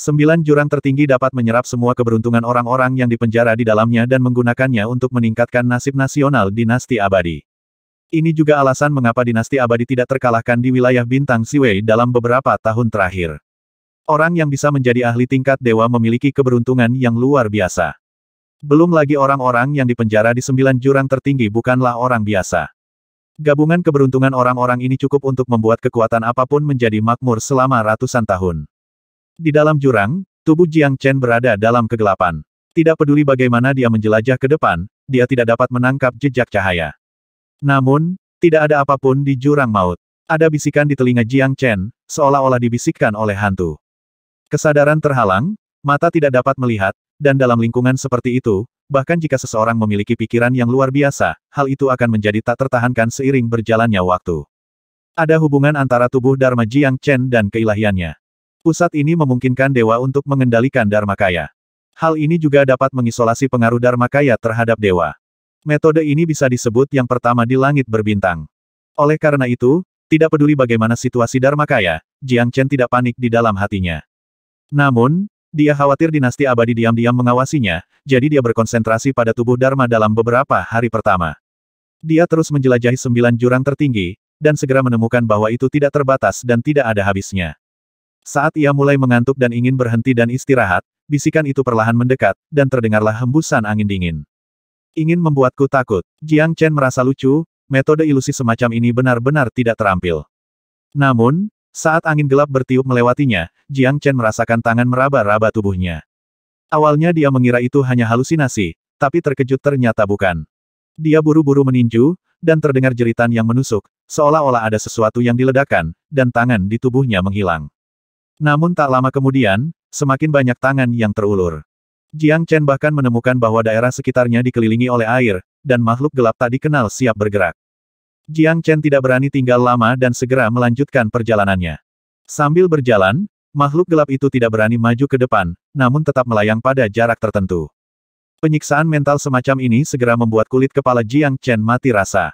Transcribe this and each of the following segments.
Sembilan jurang tertinggi dapat menyerap semua keberuntungan orang-orang yang dipenjara di dalamnya dan menggunakannya untuk meningkatkan nasib nasional dinasti abadi. Ini juga alasan mengapa dinasti abadi tidak terkalahkan di wilayah bintang Siwei dalam beberapa tahun terakhir. Orang yang bisa menjadi ahli tingkat dewa memiliki keberuntungan yang luar biasa. Belum lagi orang-orang yang dipenjara di sembilan jurang tertinggi bukanlah orang biasa. Gabungan keberuntungan orang-orang ini cukup untuk membuat kekuatan apapun menjadi makmur selama ratusan tahun. Di dalam jurang, tubuh Jiang Chen berada dalam kegelapan. Tidak peduli bagaimana dia menjelajah ke depan, dia tidak dapat menangkap jejak cahaya. Namun, tidak ada apapun di jurang maut. Ada bisikan di telinga Jiang Chen, seolah-olah dibisikkan oleh hantu. Kesadaran terhalang, mata tidak dapat melihat, dan dalam lingkungan seperti itu, bahkan jika seseorang memiliki pikiran yang luar biasa, hal itu akan menjadi tak tertahankan seiring berjalannya waktu. Ada hubungan antara tubuh Dharma Jiang Chen dan keilahiannya. Pusat ini memungkinkan dewa untuk mengendalikan Dharma Kaya. Hal ini juga dapat mengisolasi pengaruh Dharma Kaya terhadap dewa. Metode ini bisa disebut yang pertama di langit berbintang. Oleh karena itu, tidak peduli bagaimana situasi Dharma Kaya, Jiang Chen tidak panik di dalam hatinya. Namun, dia khawatir dinasti abadi diam-diam mengawasinya, jadi dia berkonsentrasi pada tubuh Dharma dalam beberapa hari pertama. Dia terus menjelajahi sembilan jurang tertinggi, dan segera menemukan bahwa itu tidak terbatas dan tidak ada habisnya. Saat ia mulai mengantuk dan ingin berhenti dan istirahat, bisikan itu perlahan mendekat, dan terdengarlah hembusan angin dingin. Ingin membuatku takut. Jiang Chen merasa lucu, metode ilusi semacam ini benar-benar tidak terampil. Namun, saat angin gelap bertiup melewatinya, Jiang Chen merasakan tangan meraba-raba tubuhnya. Awalnya dia mengira itu hanya halusinasi, tapi terkejut ternyata bukan. Dia buru-buru meninju, dan terdengar jeritan yang menusuk, seolah-olah ada sesuatu yang diledakkan, dan tangan di tubuhnya menghilang. Namun tak lama kemudian, semakin banyak tangan yang terulur. Jiang Chen bahkan menemukan bahwa daerah sekitarnya dikelilingi oleh air, dan makhluk gelap tak dikenal siap bergerak. Jiang Chen tidak berani tinggal lama dan segera melanjutkan perjalanannya. Sambil berjalan, makhluk gelap itu tidak berani maju ke depan, namun tetap melayang pada jarak tertentu. Penyiksaan mental semacam ini segera membuat kulit kepala Jiang Chen mati rasa.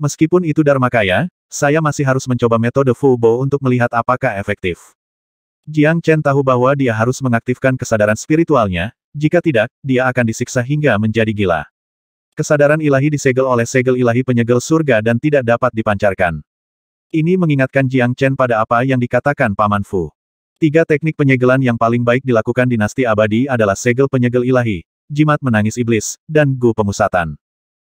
Meskipun itu Dharma Kaya, saya masih harus mencoba metode Fubo untuk melihat apakah efektif. Jiang Chen tahu bahwa dia harus mengaktifkan kesadaran spiritualnya, jika tidak, dia akan disiksa hingga menjadi gila. Kesadaran ilahi disegel oleh segel ilahi penyegel surga dan tidak dapat dipancarkan. Ini mengingatkan Jiang Chen pada apa yang dikatakan Paman Fu. Tiga teknik penyegelan yang paling baik dilakukan dinasti abadi adalah segel penyegel ilahi, jimat menangis iblis, dan gu pemusatan.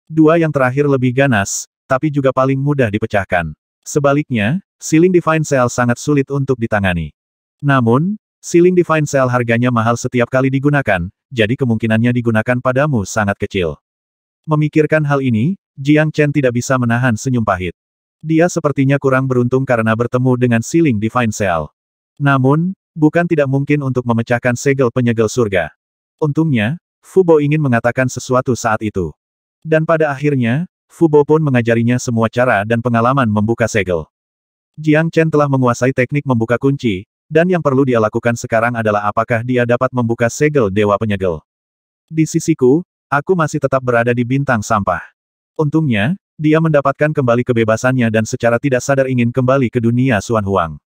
Dua yang terakhir lebih ganas, tapi juga paling mudah dipecahkan. Sebaliknya, siling divine cell sangat sulit untuk ditangani. Namun, sealing Divine Cell harganya mahal setiap kali digunakan, jadi kemungkinannya digunakan padamu sangat kecil. Memikirkan hal ini, Jiang Chen tidak bisa menahan senyum pahit. Dia sepertinya kurang beruntung karena bertemu dengan sealing Divine Cell. Namun, bukan tidak mungkin untuk memecahkan segel penyegel surga. Untungnya, Fubo ingin mengatakan sesuatu saat itu. Dan pada akhirnya, Fubo pun mengajarinya semua cara dan pengalaman membuka segel. Jiang Chen telah menguasai teknik membuka kunci, dan yang perlu dia lakukan sekarang adalah apakah dia dapat membuka segel Dewa Penyegel. Di sisiku, aku masih tetap berada di bintang sampah. Untungnya, dia mendapatkan kembali kebebasannya dan secara tidak sadar ingin kembali ke dunia Suan Huang.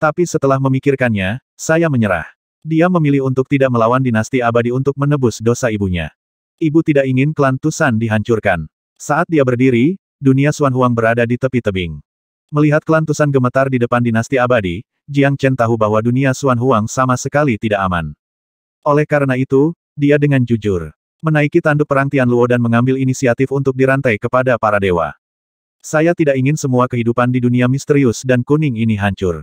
Tapi setelah memikirkannya, saya menyerah. Dia memilih untuk tidak melawan dinasti abadi untuk menebus dosa ibunya. Ibu tidak ingin klan Tusan dihancurkan. Saat dia berdiri, dunia Suan Huang berada di tepi tebing. Melihat kelantusan gemetar di depan dinasti abadi, Jiang Chen tahu bahwa dunia Xuan Huang sama sekali tidak aman. Oleh karena itu, dia dengan jujur menaiki tanduk perang Luo dan mengambil inisiatif untuk dirantai kepada para dewa. Saya tidak ingin semua kehidupan di dunia misterius dan kuning ini hancur.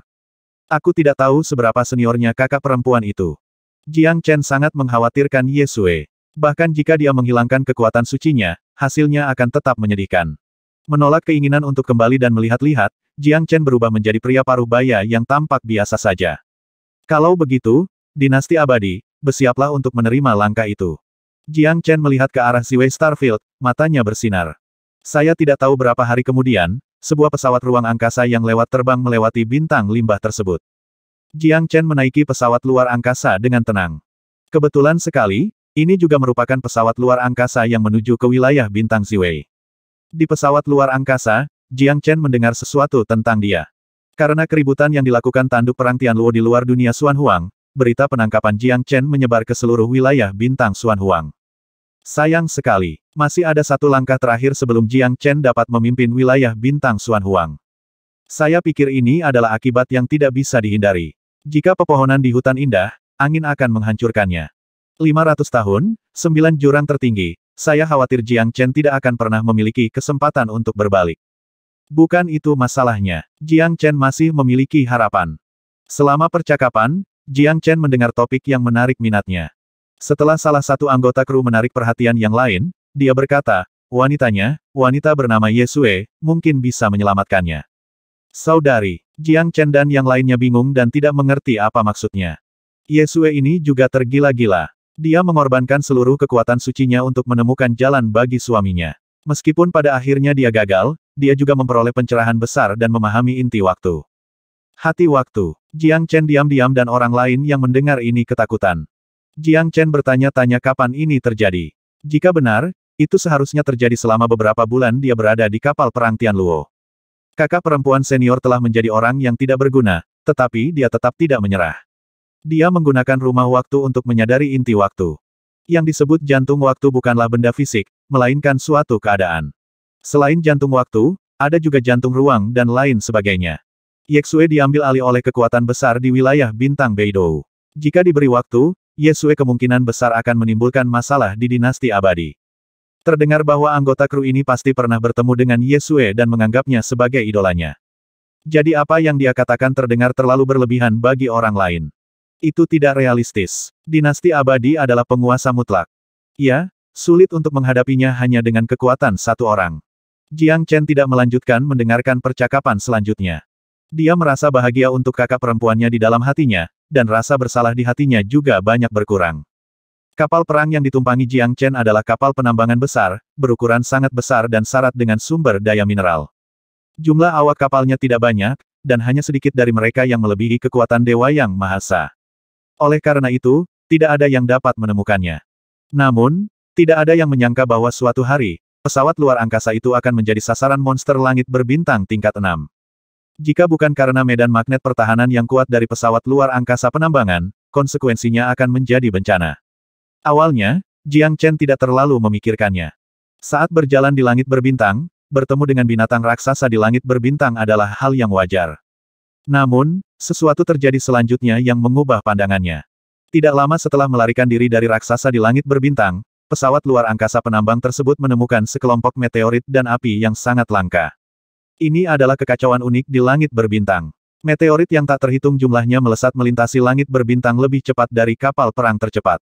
Aku tidak tahu seberapa seniornya kakak perempuan itu. Jiang Chen sangat mengkhawatirkan Ye Sui. Bahkan jika dia menghilangkan kekuatan sucinya, hasilnya akan tetap menyedihkan. Menolak keinginan untuk kembali dan melihat-lihat, Jiang Chen berubah menjadi pria paruh baya yang tampak biasa saja. Kalau begitu, dinasti abadi, bersiaplah untuk menerima langkah itu. Jiang Chen melihat ke arah Siwei Starfield, matanya bersinar. Saya tidak tahu berapa hari kemudian, sebuah pesawat ruang angkasa yang lewat terbang melewati bintang limbah tersebut. Jiang Chen menaiki pesawat luar angkasa dengan tenang. Kebetulan sekali, ini juga merupakan pesawat luar angkasa yang menuju ke wilayah bintang Siwei. Di pesawat luar angkasa, Jiang Chen mendengar sesuatu tentang dia. Karena keributan yang dilakukan tanduk perang Tianluo di luar dunia Xuan Huang, berita penangkapan Jiang Chen menyebar ke seluruh wilayah bintang Xuan Huang. Sayang sekali, masih ada satu langkah terakhir sebelum Jiang Chen dapat memimpin wilayah bintang Xuan Huang. Saya pikir ini adalah akibat yang tidak bisa dihindari. Jika pepohonan di hutan indah, angin akan menghancurkannya. 500 tahun, 9 jurang tertinggi, saya khawatir Jiang Chen tidak akan pernah memiliki kesempatan untuk berbalik. Bukan itu masalahnya. Jiang Chen masih memiliki harapan. Selama percakapan, Jiang Chen mendengar topik yang menarik minatnya. Setelah salah satu anggota kru menarik perhatian yang lain, dia berkata, wanitanya, wanita bernama Yesue, mungkin bisa menyelamatkannya. Saudari, Jiang Chen dan yang lainnya bingung dan tidak mengerti apa maksudnya. Yesue ini juga tergila-gila. Dia mengorbankan seluruh kekuatan sucinya untuk menemukan jalan bagi suaminya. Meskipun pada akhirnya dia gagal, dia juga memperoleh pencerahan besar dan memahami inti waktu. Hati waktu. Jiang Chen diam-diam dan orang lain yang mendengar ini ketakutan. Jiang Chen bertanya-tanya kapan ini terjadi. Jika benar, itu seharusnya terjadi selama beberapa bulan dia berada di kapal perang Tianluo. Kakak perempuan senior telah menjadi orang yang tidak berguna, tetapi dia tetap tidak menyerah. Dia menggunakan rumah waktu untuk menyadari inti waktu. Yang disebut jantung waktu bukanlah benda fisik, melainkan suatu keadaan. Selain jantung waktu, ada juga jantung ruang dan lain sebagainya. Yesu'e diambil alih oleh kekuatan besar di wilayah bintang Beidou. Jika diberi waktu, Yesue kemungkinan besar akan menimbulkan masalah di dinasti abadi. Terdengar bahwa anggota kru ini pasti pernah bertemu dengan Yesue dan menganggapnya sebagai idolanya. Jadi apa yang dia katakan terdengar terlalu berlebihan bagi orang lain. Itu tidak realistis. Dinasti abadi adalah penguasa mutlak. Ya, sulit untuk menghadapinya hanya dengan kekuatan satu orang. Jiang Chen tidak melanjutkan mendengarkan percakapan selanjutnya. Dia merasa bahagia untuk kakak perempuannya di dalam hatinya, dan rasa bersalah di hatinya juga banyak berkurang. Kapal perang yang ditumpangi Jiang Chen adalah kapal penambangan besar, berukuran sangat besar dan syarat dengan sumber daya mineral. Jumlah awak kapalnya tidak banyak, dan hanya sedikit dari mereka yang melebihi kekuatan Dewa Yang Mahasa. Oleh karena itu, tidak ada yang dapat menemukannya. Namun, tidak ada yang menyangka bahwa suatu hari, pesawat luar angkasa itu akan menjadi sasaran monster langit berbintang tingkat 6. Jika bukan karena medan magnet pertahanan yang kuat dari pesawat luar angkasa penambangan, konsekuensinya akan menjadi bencana. Awalnya, Jiang Chen tidak terlalu memikirkannya. Saat berjalan di langit berbintang, bertemu dengan binatang raksasa di langit berbintang adalah hal yang wajar. Namun, sesuatu terjadi selanjutnya yang mengubah pandangannya. Tidak lama setelah melarikan diri dari raksasa di langit berbintang, pesawat luar angkasa penambang tersebut menemukan sekelompok meteorit dan api yang sangat langka. Ini adalah kekacauan unik di langit berbintang. Meteorit yang tak terhitung jumlahnya melesat melintasi langit berbintang lebih cepat dari kapal perang tercepat.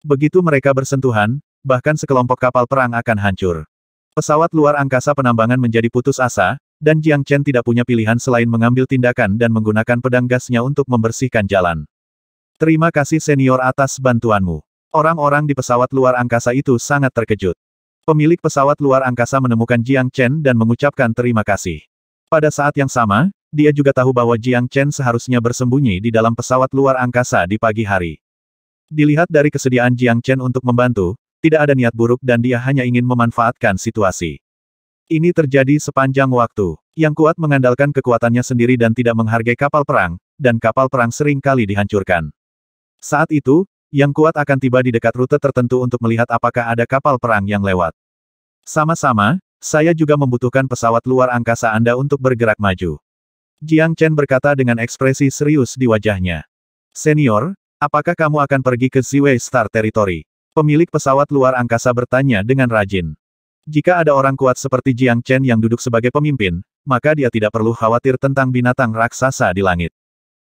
Begitu mereka bersentuhan, bahkan sekelompok kapal perang akan hancur. Pesawat luar angkasa penambangan menjadi putus asa, dan Jiang Chen tidak punya pilihan selain mengambil tindakan dan menggunakan pedang gasnya untuk membersihkan jalan. Terima kasih senior atas bantuanmu. Orang-orang di pesawat luar angkasa itu sangat terkejut. Pemilik pesawat luar angkasa menemukan Jiang Chen dan mengucapkan terima kasih. Pada saat yang sama, dia juga tahu bahwa Jiang Chen seharusnya bersembunyi di dalam pesawat luar angkasa di pagi hari. Dilihat dari kesediaan Jiang Chen untuk membantu, tidak ada niat buruk dan dia hanya ingin memanfaatkan situasi. Ini terjadi sepanjang waktu. Yang kuat mengandalkan kekuatannya sendiri dan tidak menghargai kapal perang, dan kapal perang sering kali dihancurkan. Saat itu, yang kuat akan tiba di dekat rute tertentu untuk melihat apakah ada kapal perang yang lewat. Sama-sama, saya juga membutuhkan pesawat luar angkasa Anda untuk bergerak maju. Jiang Chen berkata dengan ekspresi serius di wajahnya. Senior, apakah kamu akan pergi ke Ziwei Star Territory? Pemilik pesawat luar angkasa bertanya dengan rajin. Jika ada orang kuat seperti Jiang Chen yang duduk sebagai pemimpin, maka dia tidak perlu khawatir tentang binatang raksasa di langit.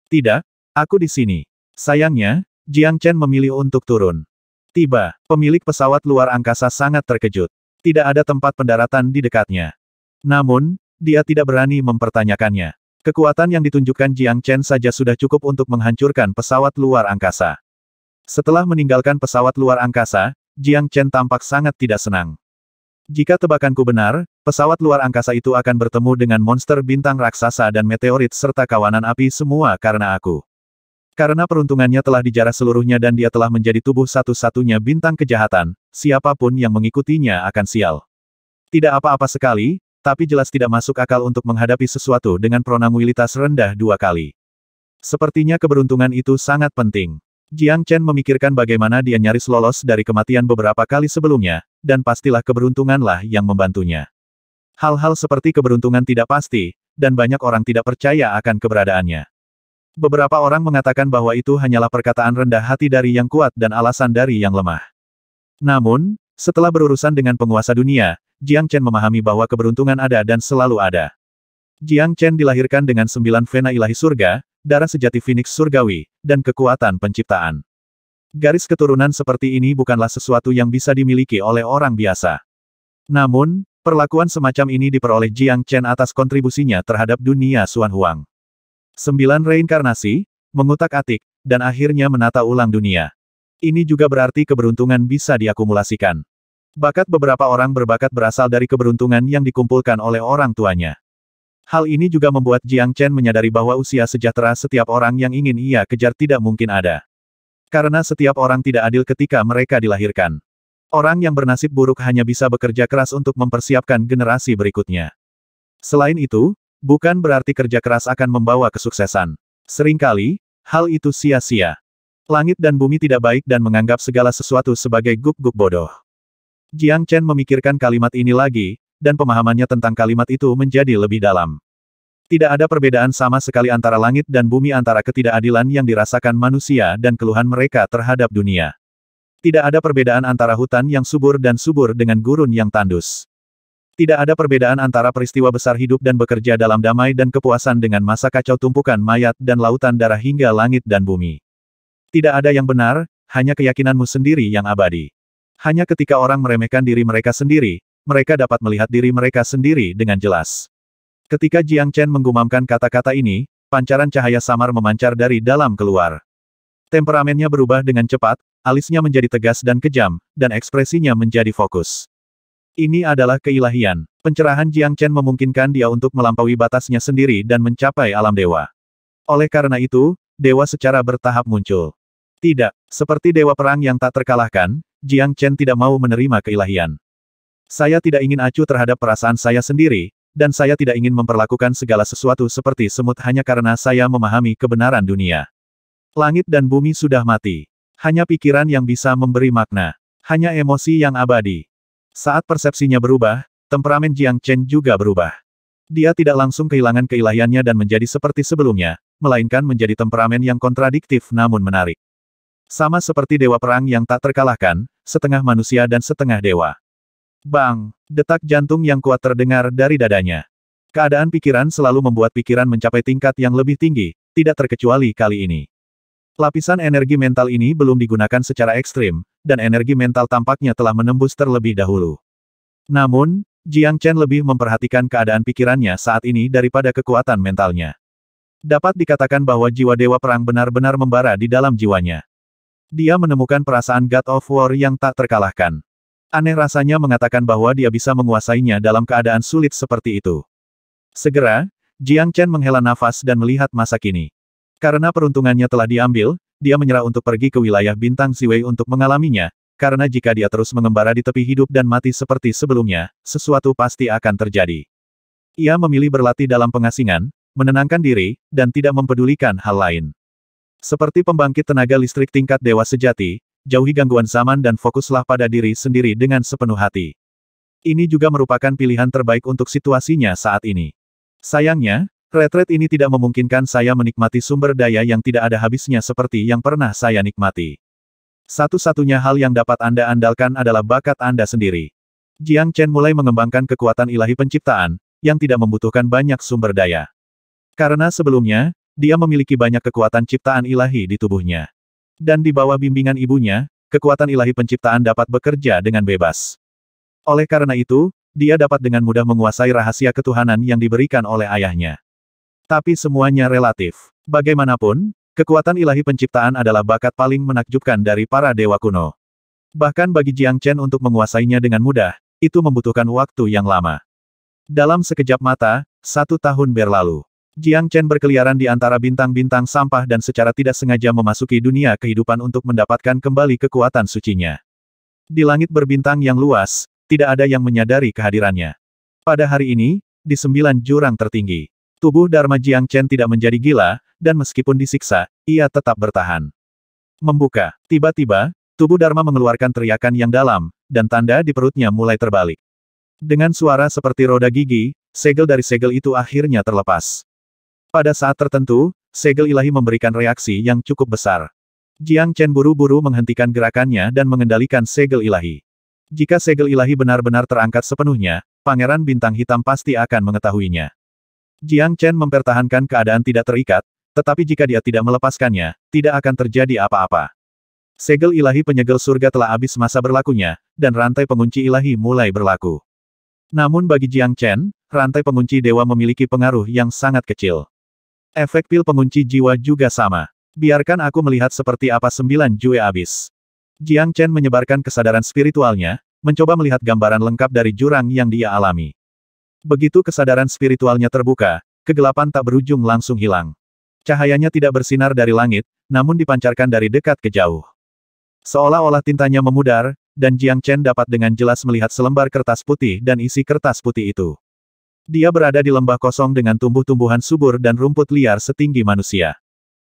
Tidak, aku di sini. Sayangnya, Jiang Chen memilih untuk turun. Tiba, pemilik pesawat luar angkasa sangat terkejut. Tidak ada tempat pendaratan di dekatnya. Namun, dia tidak berani mempertanyakannya. Kekuatan yang ditunjukkan Jiang Chen saja sudah cukup untuk menghancurkan pesawat luar angkasa. Setelah meninggalkan pesawat luar angkasa, Jiang Chen tampak sangat tidak senang. Jika tebakanku benar, pesawat luar angkasa itu akan bertemu dengan monster bintang raksasa dan meteorit serta kawanan api semua karena aku. Karena peruntungannya telah dijarah seluruhnya dan dia telah menjadi tubuh satu-satunya bintang kejahatan, siapapun yang mengikutinya akan sial. Tidak apa-apa sekali, tapi jelas tidak masuk akal untuk menghadapi sesuatu dengan pronamuilitas rendah dua kali. Sepertinya keberuntungan itu sangat penting. Jiang Chen memikirkan bagaimana dia nyaris lolos dari kematian beberapa kali sebelumnya, dan pastilah keberuntunganlah yang membantunya. Hal-hal seperti keberuntungan tidak pasti, dan banyak orang tidak percaya akan keberadaannya. Beberapa orang mengatakan bahwa itu hanyalah perkataan rendah hati dari yang kuat dan alasan dari yang lemah. Namun, setelah berurusan dengan penguasa dunia, Jiang Chen memahami bahwa keberuntungan ada dan selalu ada. Jiang Chen dilahirkan dengan sembilan vena ilahi surga, darah sejati Phoenix surgawi, dan kekuatan penciptaan. Garis keturunan seperti ini bukanlah sesuatu yang bisa dimiliki oleh orang biasa. Namun, perlakuan semacam ini diperoleh Jiang Chen atas kontribusinya terhadap dunia Xuan Huang. Sembilan reinkarnasi, mengutak-atik, dan akhirnya menata ulang dunia. Ini juga berarti keberuntungan bisa diakumulasikan. Bakat beberapa orang berbakat berasal dari keberuntungan yang dikumpulkan oleh orang tuanya. Hal ini juga membuat Jiang Chen menyadari bahwa usia sejahtera setiap orang yang ingin ia kejar tidak mungkin ada. Karena setiap orang tidak adil ketika mereka dilahirkan. Orang yang bernasib buruk hanya bisa bekerja keras untuk mempersiapkan generasi berikutnya. Selain itu, bukan berarti kerja keras akan membawa kesuksesan. Seringkali, hal itu sia-sia. Langit dan bumi tidak baik dan menganggap segala sesuatu sebagai guk-guk bodoh. Jiang Chen memikirkan kalimat ini lagi, dan pemahamannya tentang kalimat itu menjadi lebih dalam. Tidak ada perbedaan sama sekali antara langit dan bumi antara ketidakadilan yang dirasakan manusia dan keluhan mereka terhadap dunia. Tidak ada perbedaan antara hutan yang subur dan subur dengan gurun yang tandus. Tidak ada perbedaan antara peristiwa besar hidup dan bekerja dalam damai dan kepuasan dengan masa kacau tumpukan mayat dan lautan darah hingga langit dan bumi. Tidak ada yang benar, hanya keyakinanmu sendiri yang abadi. Hanya ketika orang meremehkan diri mereka sendiri, mereka dapat melihat diri mereka sendiri dengan jelas. Ketika Jiang Chen menggumamkan kata-kata ini, pancaran cahaya samar memancar dari dalam keluar. Temperamennya berubah dengan cepat, alisnya menjadi tegas dan kejam, dan ekspresinya menjadi fokus. Ini adalah keilahian. Pencerahan Jiang Chen memungkinkan dia untuk melampaui batasnya sendiri dan mencapai alam dewa. Oleh karena itu, dewa secara bertahap muncul. Tidak, seperti dewa perang yang tak terkalahkan, Jiang Chen tidak mau menerima keilahian. Saya tidak ingin acuh terhadap perasaan saya sendiri, dan saya tidak ingin memperlakukan segala sesuatu seperti semut hanya karena saya memahami kebenaran dunia. Langit dan bumi sudah mati. Hanya pikiran yang bisa memberi makna. Hanya emosi yang abadi. Saat persepsinya berubah, temperamen Jiang Chen juga berubah. Dia tidak langsung kehilangan keilahiannya dan menjadi seperti sebelumnya, melainkan menjadi temperamen yang kontradiktif namun menarik. Sama seperti dewa perang yang tak terkalahkan, setengah manusia dan setengah dewa. Bang! Detak jantung yang kuat terdengar dari dadanya. Keadaan pikiran selalu membuat pikiran mencapai tingkat yang lebih tinggi, tidak terkecuali kali ini. Lapisan energi mental ini belum digunakan secara ekstrim, dan energi mental tampaknya telah menembus terlebih dahulu. Namun, Jiang Chen lebih memperhatikan keadaan pikirannya saat ini daripada kekuatan mentalnya. Dapat dikatakan bahwa jiwa Dewa Perang benar-benar membara di dalam jiwanya. Dia menemukan perasaan God of War yang tak terkalahkan. Aneh rasanya mengatakan bahwa dia bisa menguasainya dalam keadaan sulit seperti itu. Segera, Jiang Chen menghela nafas dan melihat masa kini. Karena peruntungannya telah diambil, dia menyerah untuk pergi ke wilayah bintang Siwei untuk mengalaminya, karena jika dia terus mengembara di tepi hidup dan mati seperti sebelumnya, sesuatu pasti akan terjadi. Ia memilih berlatih dalam pengasingan, menenangkan diri, dan tidak mempedulikan hal lain. Seperti pembangkit tenaga listrik tingkat dewa sejati, jauhi gangguan zaman dan fokuslah pada diri sendiri dengan sepenuh hati. Ini juga merupakan pilihan terbaik untuk situasinya saat ini. Sayangnya, retret ini tidak memungkinkan saya menikmati sumber daya yang tidak ada habisnya seperti yang pernah saya nikmati. Satu-satunya hal yang dapat Anda andalkan adalah bakat Anda sendiri. Jiang Chen mulai mengembangkan kekuatan ilahi penciptaan, yang tidak membutuhkan banyak sumber daya. Karena sebelumnya, dia memiliki banyak kekuatan ciptaan ilahi di tubuhnya. Dan di bawah bimbingan ibunya, kekuatan ilahi penciptaan dapat bekerja dengan bebas. Oleh karena itu, dia dapat dengan mudah menguasai rahasia ketuhanan yang diberikan oleh ayahnya. Tapi semuanya relatif. Bagaimanapun, kekuatan ilahi penciptaan adalah bakat paling menakjubkan dari para dewa kuno. Bahkan bagi Jiang Chen untuk menguasainya dengan mudah, itu membutuhkan waktu yang lama. Dalam sekejap mata, satu tahun berlalu. Jiang Chen berkeliaran di antara bintang-bintang sampah dan secara tidak sengaja memasuki dunia kehidupan untuk mendapatkan kembali kekuatan sucinya. Di langit berbintang yang luas, tidak ada yang menyadari kehadirannya. Pada hari ini, di sembilan jurang tertinggi, tubuh Dharma Jiang Chen tidak menjadi gila, dan meskipun disiksa, ia tetap bertahan. Membuka, tiba-tiba, tubuh Dharma mengeluarkan teriakan yang dalam, dan tanda di perutnya mulai terbalik. Dengan suara seperti roda gigi, segel dari segel itu akhirnya terlepas. Pada saat tertentu, segel ilahi memberikan reaksi yang cukup besar. Jiang Chen buru-buru menghentikan gerakannya dan mengendalikan segel ilahi. Jika segel ilahi benar-benar terangkat sepenuhnya, Pangeran Bintang Hitam pasti akan mengetahuinya. Jiang Chen mempertahankan keadaan tidak terikat, tetapi jika dia tidak melepaskannya, tidak akan terjadi apa-apa. Segel ilahi penyegel surga telah habis masa berlakunya, dan rantai pengunci ilahi mulai berlaku. Namun bagi Jiang Chen, rantai pengunci dewa memiliki pengaruh yang sangat kecil. Efek pil pengunci jiwa juga sama. Biarkan aku melihat seperti apa sembilan jue abis. Jiang Chen menyebarkan kesadaran spiritualnya, mencoba melihat gambaran lengkap dari jurang yang dia alami. Begitu kesadaran spiritualnya terbuka, kegelapan tak berujung langsung hilang. Cahayanya tidak bersinar dari langit, namun dipancarkan dari dekat ke jauh. Seolah-olah tintanya memudar, dan Jiang Chen dapat dengan jelas melihat selembar kertas putih dan isi kertas putih itu. Dia berada di lembah kosong dengan tumbuh-tumbuhan subur dan rumput liar setinggi manusia.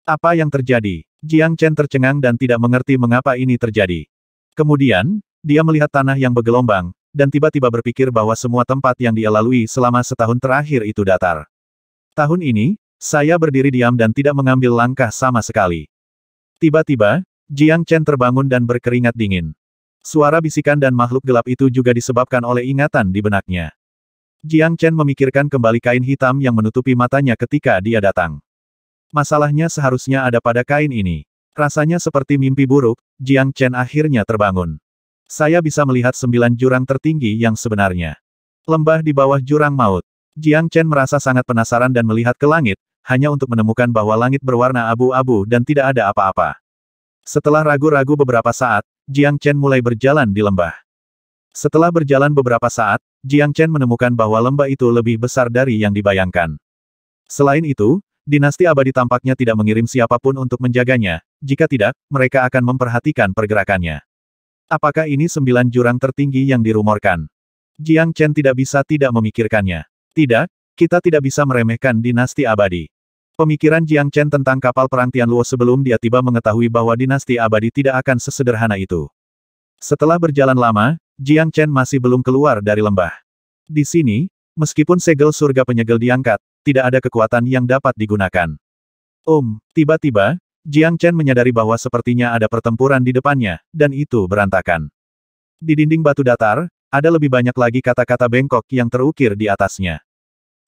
Apa yang terjadi? Jiang Chen tercengang dan tidak mengerti mengapa ini terjadi. Kemudian, dia melihat tanah yang bergelombang, dan tiba-tiba berpikir bahwa semua tempat yang dia lalui selama setahun terakhir itu datar. Tahun ini, saya berdiri diam dan tidak mengambil langkah sama sekali. Tiba-tiba, Jiang Chen terbangun dan berkeringat dingin. Suara bisikan dan makhluk gelap itu juga disebabkan oleh ingatan di benaknya. Jiang Chen memikirkan kembali kain hitam yang menutupi matanya ketika dia datang. Masalahnya seharusnya ada pada kain ini. Rasanya seperti mimpi buruk, Jiang Chen akhirnya terbangun. Saya bisa melihat sembilan jurang tertinggi yang sebenarnya. Lembah di bawah jurang maut. Jiang Chen merasa sangat penasaran dan melihat ke langit, hanya untuk menemukan bahwa langit berwarna abu-abu dan tidak ada apa-apa. Setelah ragu-ragu beberapa saat, Jiang Chen mulai berjalan di lembah. Setelah berjalan beberapa saat, Jiang Chen menemukan bahwa lembah itu lebih besar dari yang dibayangkan. Selain itu, dinasti abadi tampaknya tidak mengirim siapapun untuk menjaganya, jika tidak, mereka akan memperhatikan pergerakannya. Apakah ini sembilan jurang tertinggi yang dirumorkan? Jiang Chen tidak bisa tidak memikirkannya. Tidak, kita tidak bisa meremehkan dinasti abadi. Pemikiran Jiang Chen tentang kapal perang Tianluo sebelum dia tiba mengetahui bahwa dinasti abadi tidak akan sesederhana itu. Setelah berjalan lama, Jiang Chen masih belum keluar dari lembah. Di sini, meskipun segel surga penyegel diangkat, tidak ada kekuatan yang dapat digunakan. Om, um, tiba-tiba, Jiang Chen menyadari bahwa sepertinya ada pertempuran di depannya, dan itu berantakan. Di dinding batu datar, ada lebih banyak lagi kata-kata bengkok yang terukir di atasnya.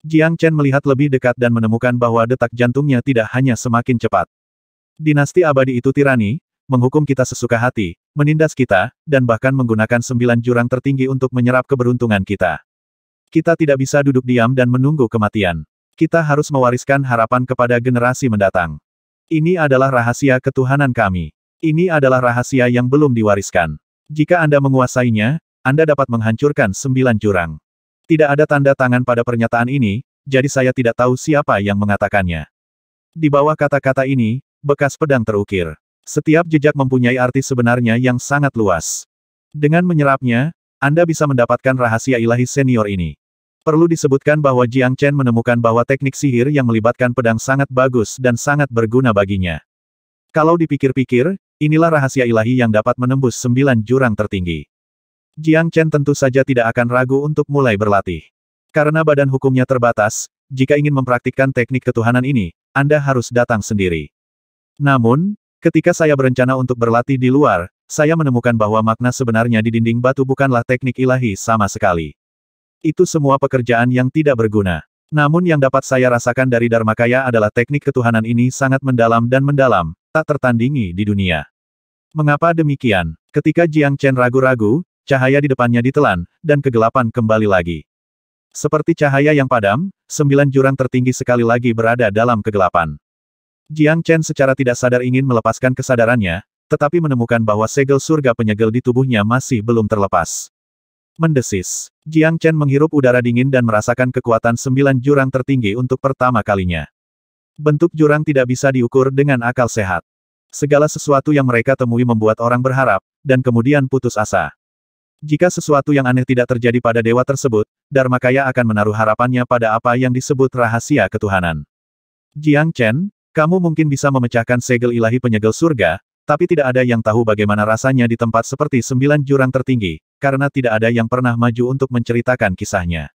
Jiang Chen melihat lebih dekat dan menemukan bahwa detak jantungnya tidak hanya semakin cepat. Dinasti abadi itu tirani, menghukum kita sesuka hati, menindas kita, dan bahkan menggunakan sembilan jurang tertinggi untuk menyerap keberuntungan kita. Kita tidak bisa duduk diam dan menunggu kematian. Kita harus mewariskan harapan kepada generasi mendatang. Ini adalah rahasia ketuhanan kami. Ini adalah rahasia yang belum diwariskan. Jika Anda menguasainya, Anda dapat menghancurkan sembilan jurang. Tidak ada tanda tangan pada pernyataan ini, jadi saya tidak tahu siapa yang mengatakannya. Di bawah kata-kata ini, bekas pedang terukir. Setiap jejak mempunyai arti sebenarnya yang sangat luas. Dengan menyerapnya, Anda bisa mendapatkan rahasia ilahi senior ini. Perlu disebutkan bahwa Jiang Chen menemukan bahwa teknik sihir yang melibatkan pedang sangat bagus dan sangat berguna baginya. Kalau dipikir-pikir, inilah rahasia ilahi yang dapat menembus sembilan jurang tertinggi. Jiang Chen tentu saja tidak akan ragu untuk mulai berlatih. Karena badan hukumnya terbatas, jika ingin mempraktikkan teknik ketuhanan ini, Anda harus datang sendiri. Namun, Ketika saya berencana untuk berlatih di luar, saya menemukan bahwa makna sebenarnya di dinding batu bukanlah teknik ilahi sama sekali. Itu semua pekerjaan yang tidak berguna. Namun yang dapat saya rasakan dari Dharmakaya adalah teknik ketuhanan ini sangat mendalam dan mendalam, tak tertandingi di dunia. Mengapa demikian? Ketika Jiang Chen ragu-ragu, cahaya di depannya ditelan, dan kegelapan kembali lagi. Seperti cahaya yang padam, sembilan jurang tertinggi sekali lagi berada dalam kegelapan. Jiang Chen secara tidak sadar ingin melepaskan kesadarannya, tetapi menemukan bahwa segel surga penyegel di tubuhnya masih belum terlepas. Mendesis, Jiang Chen menghirup udara dingin dan merasakan kekuatan sembilan jurang tertinggi untuk pertama kalinya. Bentuk jurang tidak bisa diukur dengan akal sehat. Segala sesuatu yang mereka temui membuat orang berharap, dan kemudian putus asa. Jika sesuatu yang aneh tidak terjadi pada dewa tersebut, Dharma Kaya akan menaruh harapannya pada apa yang disebut rahasia ketuhanan. Jiang Chen, kamu mungkin bisa memecahkan segel ilahi penyegel surga, tapi tidak ada yang tahu bagaimana rasanya di tempat seperti sembilan jurang tertinggi, karena tidak ada yang pernah maju untuk menceritakan kisahnya.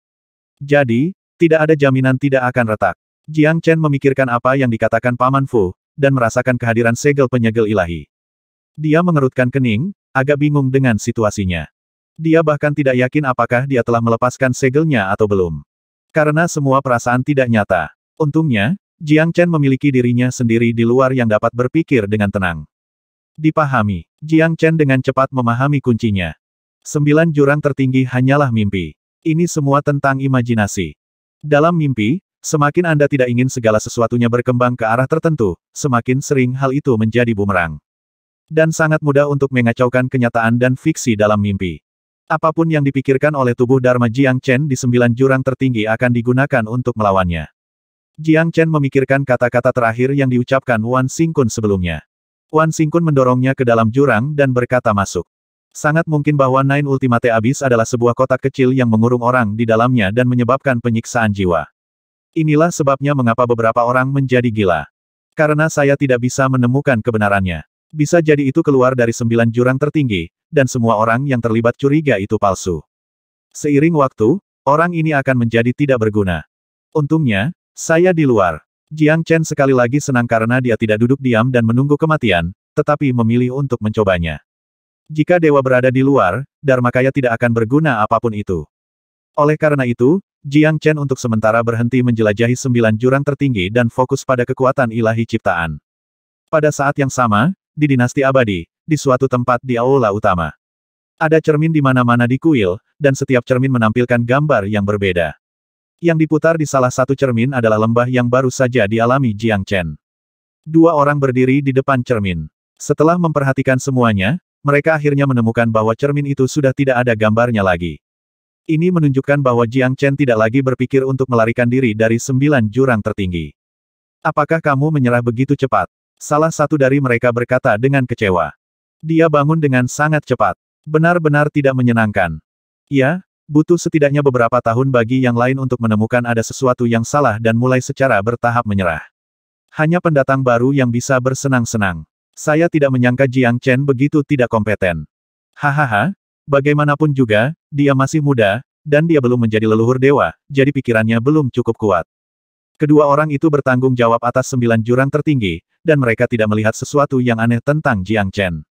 Jadi, tidak ada jaminan tidak akan retak. Jiang Chen memikirkan apa yang dikatakan Paman Fu, dan merasakan kehadiran segel penyegel ilahi. Dia mengerutkan kening, agak bingung dengan situasinya. Dia bahkan tidak yakin apakah dia telah melepaskan segelnya atau belum. Karena semua perasaan tidak nyata. Untungnya, Jiang Chen memiliki dirinya sendiri di luar yang dapat berpikir dengan tenang. Dipahami, Jiang Chen dengan cepat memahami kuncinya. Sembilan jurang tertinggi hanyalah mimpi. Ini semua tentang imajinasi. Dalam mimpi, semakin Anda tidak ingin segala sesuatunya berkembang ke arah tertentu, semakin sering hal itu menjadi bumerang. Dan sangat mudah untuk mengacaukan kenyataan dan fiksi dalam mimpi. Apapun yang dipikirkan oleh tubuh Dharma Jiang Chen di sembilan jurang tertinggi akan digunakan untuk melawannya. Jiang Chen memikirkan kata-kata terakhir yang diucapkan Wan Singkun sebelumnya. Wan Singkun mendorongnya ke dalam jurang dan berkata masuk. Sangat mungkin bahwa Nine Ultimate Abyss adalah sebuah kotak kecil yang mengurung orang di dalamnya dan menyebabkan penyiksaan jiwa. Inilah sebabnya mengapa beberapa orang menjadi gila. Karena saya tidak bisa menemukan kebenarannya. Bisa jadi itu keluar dari sembilan jurang tertinggi, dan semua orang yang terlibat curiga itu palsu. Seiring waktu, orang ini akan menjadi tidak berguna. Untungnya, saya di luar. Jiang Chen sekali lagi senang karena dia tidak duduk diam dan menunggu kematian, tetapi memilih untuk mencobanya. Jika dewa berada di luar, Dharma Kaya tidak akan berguna apapun itu. Oleh karena itu, Jiang Chen untuk sementara berhenti menjelajahi sembilan jurang tertinggi dan fokus pada kekuatan ilahi ciptaan. Pada saat yang sama, di dinasti abadi, di suatu tempat di aula utama. Ada cermin di mana-mana di kuil, dan setiap cermin menampilkan gambar yang berbeda. Yang diputar di salah satu cermin adalah lembah yang baru saja dialami Jiang Chen. Dua orang berdiri di depan cermin. Setelah memperhatikan semuanya, mereka akhirnya menemukan bahwa cermin itu sudah tidak ada gambarnya lagi. Ini menunjukkan bahwa Jiang Chen tidak lagi berpikir untuk melarikan diri dari sembilan jurang tertinggi. Apakah kamu menyerah begitu cepat? Salah satu dari mereka berkata dengan kecewa. Dia bangun dengan sangat cepat. Benar-benar tidak menyenangkan. Ya, Butuh setidaknya beberapa tahun bagi yang lain untuk menemukan ada sesuatu yang salah dan mulai secara bertahap menyerah. Hanya pendatang baru yang bisa bersenang-senang. Saya tidak menyangka Jiang Chen begitu tidak kompeten. Hahaha, bagaimanapun juga, dia masih muda, dan dia belum menjadi leluhur dewa, jadi pikirannya belum cukup kuat. Kedua orang itu bertanggung jawab atas sembilan jurang tertinggi, dan mereka tidak melihat sesuatu yang aneh tentang Jiang Chen.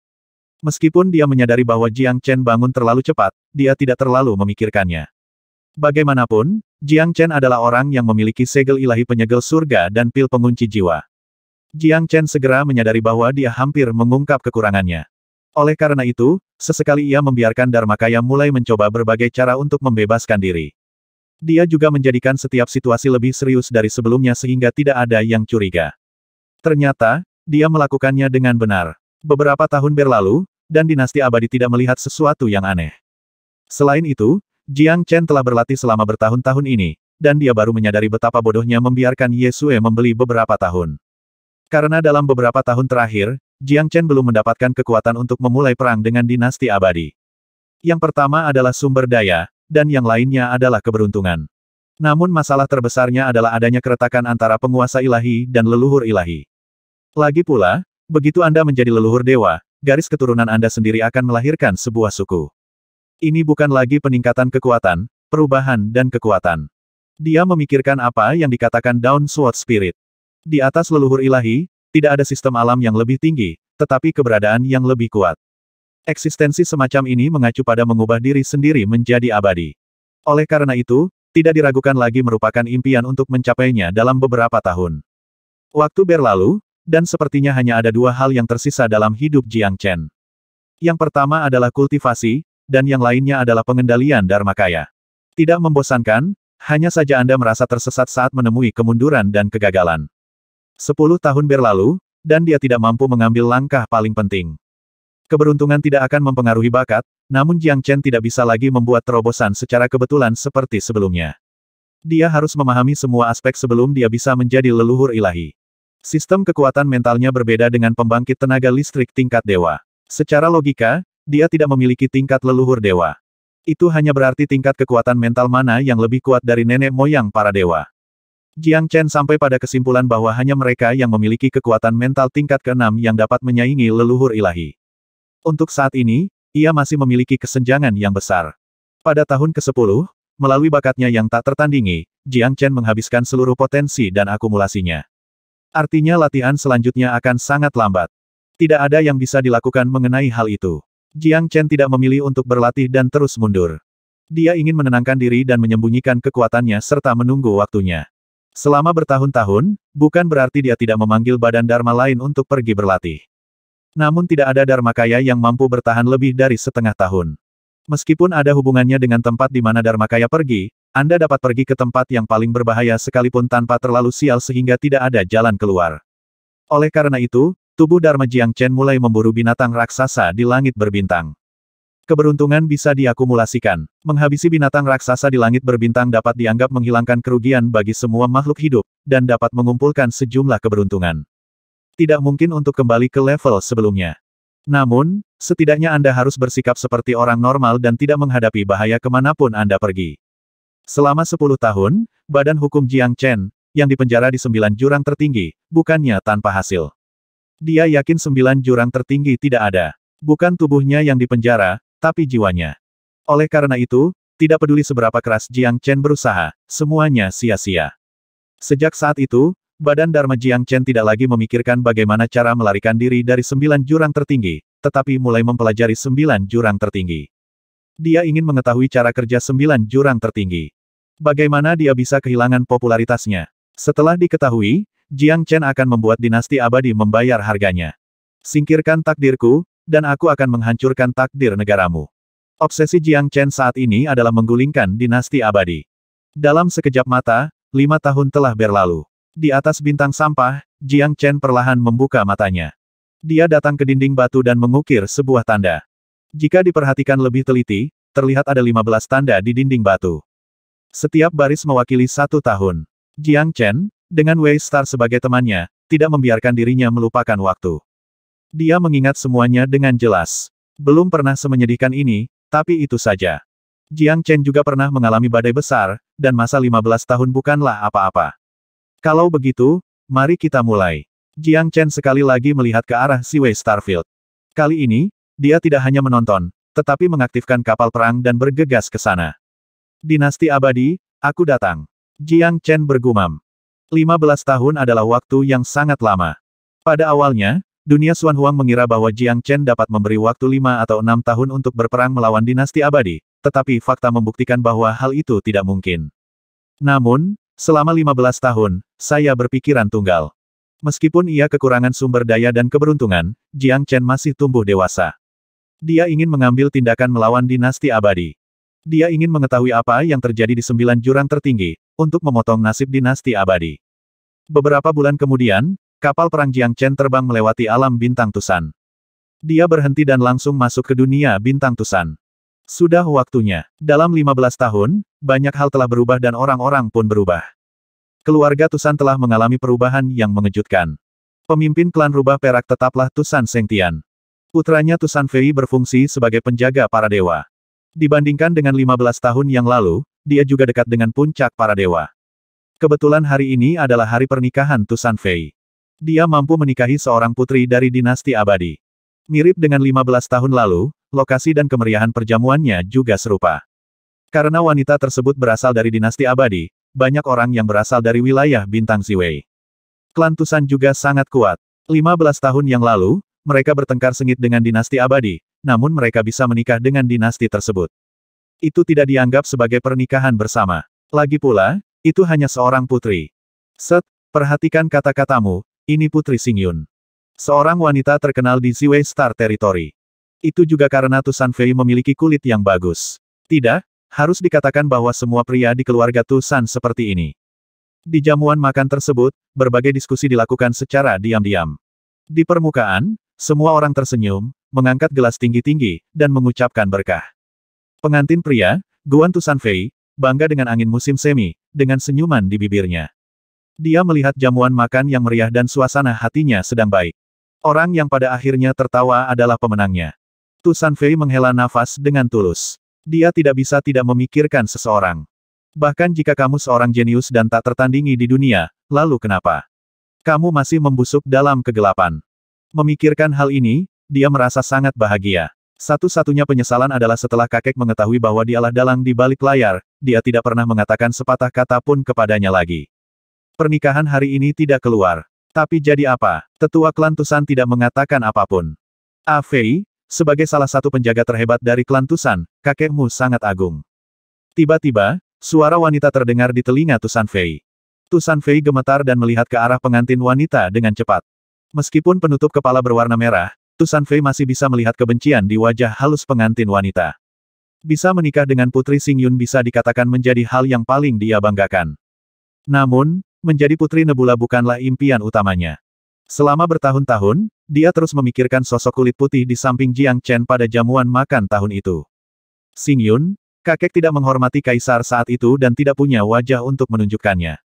Meskipun dia menyadari bahwa Jiang Chen bangun terlalu cepat, dia tidak terlalu memikirkannya. Bagaimanapun, Jiang Chen adalah orang yang memiliki segel ilahi penyegel surga dan pil pengunci jiwa. Jiang Chen segera menyadari bahwa dia hampir mengungkap kekurangannya. Oleh karena itu, sesekali ia membiarkan Kaya mulai mencoba berbagai cara untuk membebaskan diri. Dia juga menjadikan setiap situasi lebih serius dari sebelumnya sehingga tidak ada yang curiga. Ternyata, dia melakukannya dengan benar. Beberapa tahun berlalu, dan dinasti abadi tidak melihat sesuatu yang aneh. Selain itu, Jiang Chen telah berlatih selama bertahun-tahun ini, dan dia baru menyadari betapa bodohnya membiarkan Ye Sue membeli beberapa tahun. Karena dalam beberapa tahun terakhir, Jiang Chen belum mendapatkan kekuatan untuk memulai perang dengan dinasti abadi. Yang pertama adalah sumber daya, dan yang lainnya adalah keberuntungan. Namun masalah terbesarnya adalah adanya keretakan antara penguasa ilahi dan leluhur ilahi. Lagi pula, Begitu Anda menjadi leluhur dewa, garis keturunan Anda sendiri akan melahirkan sebuah suku. Ini bukan lagi peningkatan kekuatan, perubahan dan kekuatan. Dia memikirkan apa yang dikatakan Down Sword Spirit. Di atas leluhur ilahi, tidak ada sistem alam yang lebih tinggi, tetapi keberadaan yang lebih kuat. Eksistensi semacam ini mengacu pada mengubah diri sendiri menjadi abadi. Oleh karena itu, tidak diragukan lagi merupakan impian untuk mencapainya dalam beberapa tahun. Waktu berlalu, dan sepertinya hanya ada dua hal yang tersisa dalam hidup Jiang Chen. Yang pertama adalah kultivasi, dan yang lainnya adalah pengendalian Dharma Kaya. Tidak membosankan, hanya saja Anda merasa tersesat saat menemui kemunduran dan kegagalan. Sepuluh tahun berlalu, dan dia tidak mampu mengambil langkah paling penting. Keberuntungan tidak akan mempengaruhi bakat, namun Jiang Chen tidak bisa lagi membuat terobosan secara kebetulan seperti sebelumnya. Dia harus memahami semua aspek sebelum dia bisa menjadi leluhur ilahi. Sistem kekuatan mentalnya berbeda dengan pembangkit tenaga listrik tingkat dewa. Secara logika, dia tidak memiliki tingkat leluhur dewa. Itu hanya berarti tingkat kekuatan mental mana yang lebih kuat dari nenek moyang para dewa. Jiang Chen sampai pada kesimpulan bahwa hanya mereka yang memiliki kekuatan mental tingkat keenam yang dapat menyaingi leluhur ilahi. Untuk saat ini, ia masih memiliki kesenjangan yang besar. Pada tahun ke-10, melalui bakatnya yang tak tertandingi, Jiang Chen menghabiskan seluruh potensi dan akumulasinya. Artinya latihan selanjutnya akan sangat lambat. Tidak ada yang bisa dilakukan mengenai hal itu. Jiang Chen tidak memilih untuk berlatih dan terus mundur. Dia ingin menenangkan diri dan menyembunyikan kekuatannya serta menunggu waktunya. Selama bertahun-tahun, bukan berarti dia tidak memanggil badan Dharma lain untuk pergi berlatih. Namun tidak ada Dharma kaya yang mampu bertahan lebih dari setengah tahun. Meskipun ada hubungannya dengan tempat di mana Dharma kaya pergi, anda dapat pergi ke tempat yang paling berbahaya sekalipun tanpa terlalu sial sehingga tidak ada jalan keluar. Oleh karena itu, tubuh Dharma Jiang Chen mulai memburu binatang raksasa di langit berbintang. Keberuntungan bisa diakumulasikan. Menghabisi binatang raksasa di langit berbintang dapat dianggap menghilangkan kerugian bagi semua makhluk hidup, dan dapat mengumpulkan sejumlah keberuntungan. Tidak mungkin untuk kembali ke level sebelumnya. Namun, setidaknya Anda harus bersikap seperti orang normal dan tidak menghadapi bahaya kemanapun Anda pergi. Selama 10 tahun, badan hukum Jiang Chen, yang dipenjara di sembilan jurang tertinggi, bukannya tanpa hasil. Dia yakin sembilan jurang tertinggi tidak ada. Bukan tubuhnya yang dipenjara, tapi jiwanya. Oleh karena itu, tidak peduli seberapa keras Jiang Chen berusaha, semuanya sia-sia. Sejak saat itu, badan Dharma Jiang Chen tidak lagi memikirkan bagaimana cara melarikan diri dari sembilan jurang tertinggi, tetapi mulai mempelajari sembilan jurang tertinggi. Dia ingin mengetahui cara kerja sembilan jurang tertinggi. Bagaimana dia bisa kehilangan popularitasnya? Setelah diketahui, Jiang Chen akan membuat dinasti abadi membayar harganya. Singkirkan takdirku, dan aku akan menghancurkan takdir negaramu. Obsesi Jiang Chen saat ini adalah menggulingkan dinasti abadi. Dalam sekejap mata, lima tahun telah berlalu. Di atas bintang sampah, Jiang Chen perlahan membuka matanya. Dia datang ke dinding batu dan mengukir sebuah tanda. Jika diperhatikan lebih teliti, terlihat ada lima belas tanda di dinding batu. Setiap baris mewakili satu tahun. Jiang Chen, dengan Wei Star sebagai temannya, tidak membiarkan dirinya melupakan waktu. Dia mengingat semuanya dengan jelas. Belum pernah semenyedihkan ini, tapi itu saja. Jiang Chen juga pernah mengalami badai besar, dan masa 15 tahun bukanlah apa-apa. Kalau begitu, mari kita mulai. Jiang Chen sekali lagi melihat ke arah si Wei Starfield. Kali ini, dia tidak hanya menonton, tetapi mengaktifkan kapal perang dan bergegas ke sana. Dinasti abadi, aku datang. Jiang Chen bergumam. 15 tahun adalah waktu yang sangat lama. Pada awalnya, dunia Xuan Huang mengira bahwa Jiang Chen dapat memberi waktu 5 atau 6 tahun untuk berperang melawan dinasti abadi, tetapi fakta membuktikan bahwa hal itu tidak mungkin. Namun, selama 15 tahun, saya berpikiran tunggal. Meskipun ia kekurangan sumber daya dan keberuntungan, Jiang Chen masih tumbuh dewasa. Dia ingin mengambil tindakan melawan dinasti abadi. Dia ingin mengetahui apa yang terjadi di sembilan jurang tertinggi, untuk memotong nasib dinasti abadi. Beberapa bulan kemudian, kapal perang Jiang Chen terbang melewati alam bintang Tusan. Dia berhenti dan langsung masuk ke dunia bintang Tusan. Sudah waktunya. Dalam 15 tahun, banyak hal telah berubah dan orang-orang pun berubah. Keluarga Tusan telah mengalami perubahan yang mengejutkan. Pemimpin klan rubah perak tetaplah Tusan Sengtian. Putranya Tusan Fei berfungsi sebagai penjaga para dewa. Dibandingkan dengan 15 tahun yang lalu, dia juga dekat dengan puncak para dewa. Kebetulan hari ini adalah hari pernikahan Tusan Fei. Dia mampu menikahi seorang putri dari dinasti abadi. Mirip dengan 15 tahun lalu, lokasi dan kemeriahan perjamuannya juga serupa. Karena wanita tersebut berasal dari dinasti abadi, banyak orang yang berasal dari wilayah bintang Siwei. Klan Tusan juga sangat kuat. 15 tahun yang lalu, mereka bertengkar sengit dengan dinasti abadi, namun mereka bisa menikah dengan dinasti tersebut. Itu tidak dianggap sebagai pernikahan bersama. Lagi pula, itu hanya seorang putri. Set, perhatikan kata-katamu, ini Putri Singyun. Seorang wanita terkenal di Ziwei Star Territory. Itu juga karena Tusan Fei memiliki kulit yang bagus. Tidak, harus dikatakan bahwa semua pria di keluarga Tusan seperti ini. Di jamuan makan tersebut, berbagai diskusi dilakukan secara diam-diam. Di permukaan, semua orang tersenyum, mengangkat gelas tinggi-tinggi, dan mengucapkan berkah. Pengantin pria, Guan Tusanfei, bangga dengan angin musim semi, dengan senyuman di bibirnya. Dia melihat jamuan makan yang meriah dan suasana hatinya sedang baik. Orang yang pada akhirnya tertawa adalah pemenangnya. Tusan Fei menghela nafas dengan tulus. Dia tidak bisa tidak memikirkan seseorang. Bahkan jika kamu seorang jenius dan tak tertandingi di dunia, lalu kenapa? Kamu masih membusuk dalam kegelapan. Memikirkan hal ini, dia merasa sangat bahagia. Satu-satunya penyesalan adalah setelah kakek mengetahui bahwa dialah dalang di balik layar, dia tidak pernah mengatakan sepatah kata pun kepadanya lagi. Pernikahan hari ini tidak keluar. Tapi jadi apa? Tetua klan Tusan tidak mengatakan apapun. A. Fei, sebagai salah satu penjaga terhebat dari klan Tusan, kakekmu sangat agung. Tiba-tiba, suara wanita terdengar di telinga Tusan Fei. Tusan Fei gemetar dan melihat ke arah pengantin wanita dengan cepat. Meskipun penutup kepala berwarna merah, Tusan Fei masih bisa melihat kebencian di wajah halus pengantin wanita. Bisa menikah dengan Putri Sing Yun bisa dikatakan menjadi hal yang paling dia banggakan. Namun, menjadi Putri Nebula bukanlah impian utamanya. Selama bertahun-tahun, dia terus memikirkan sosok kulit putih di samping Jiang Chen pada jamuan makan tahun itu. Sing Yun, kakek tidak menghormati kaisar saat itu dan tidak punya wajah untuk menunjukkannya.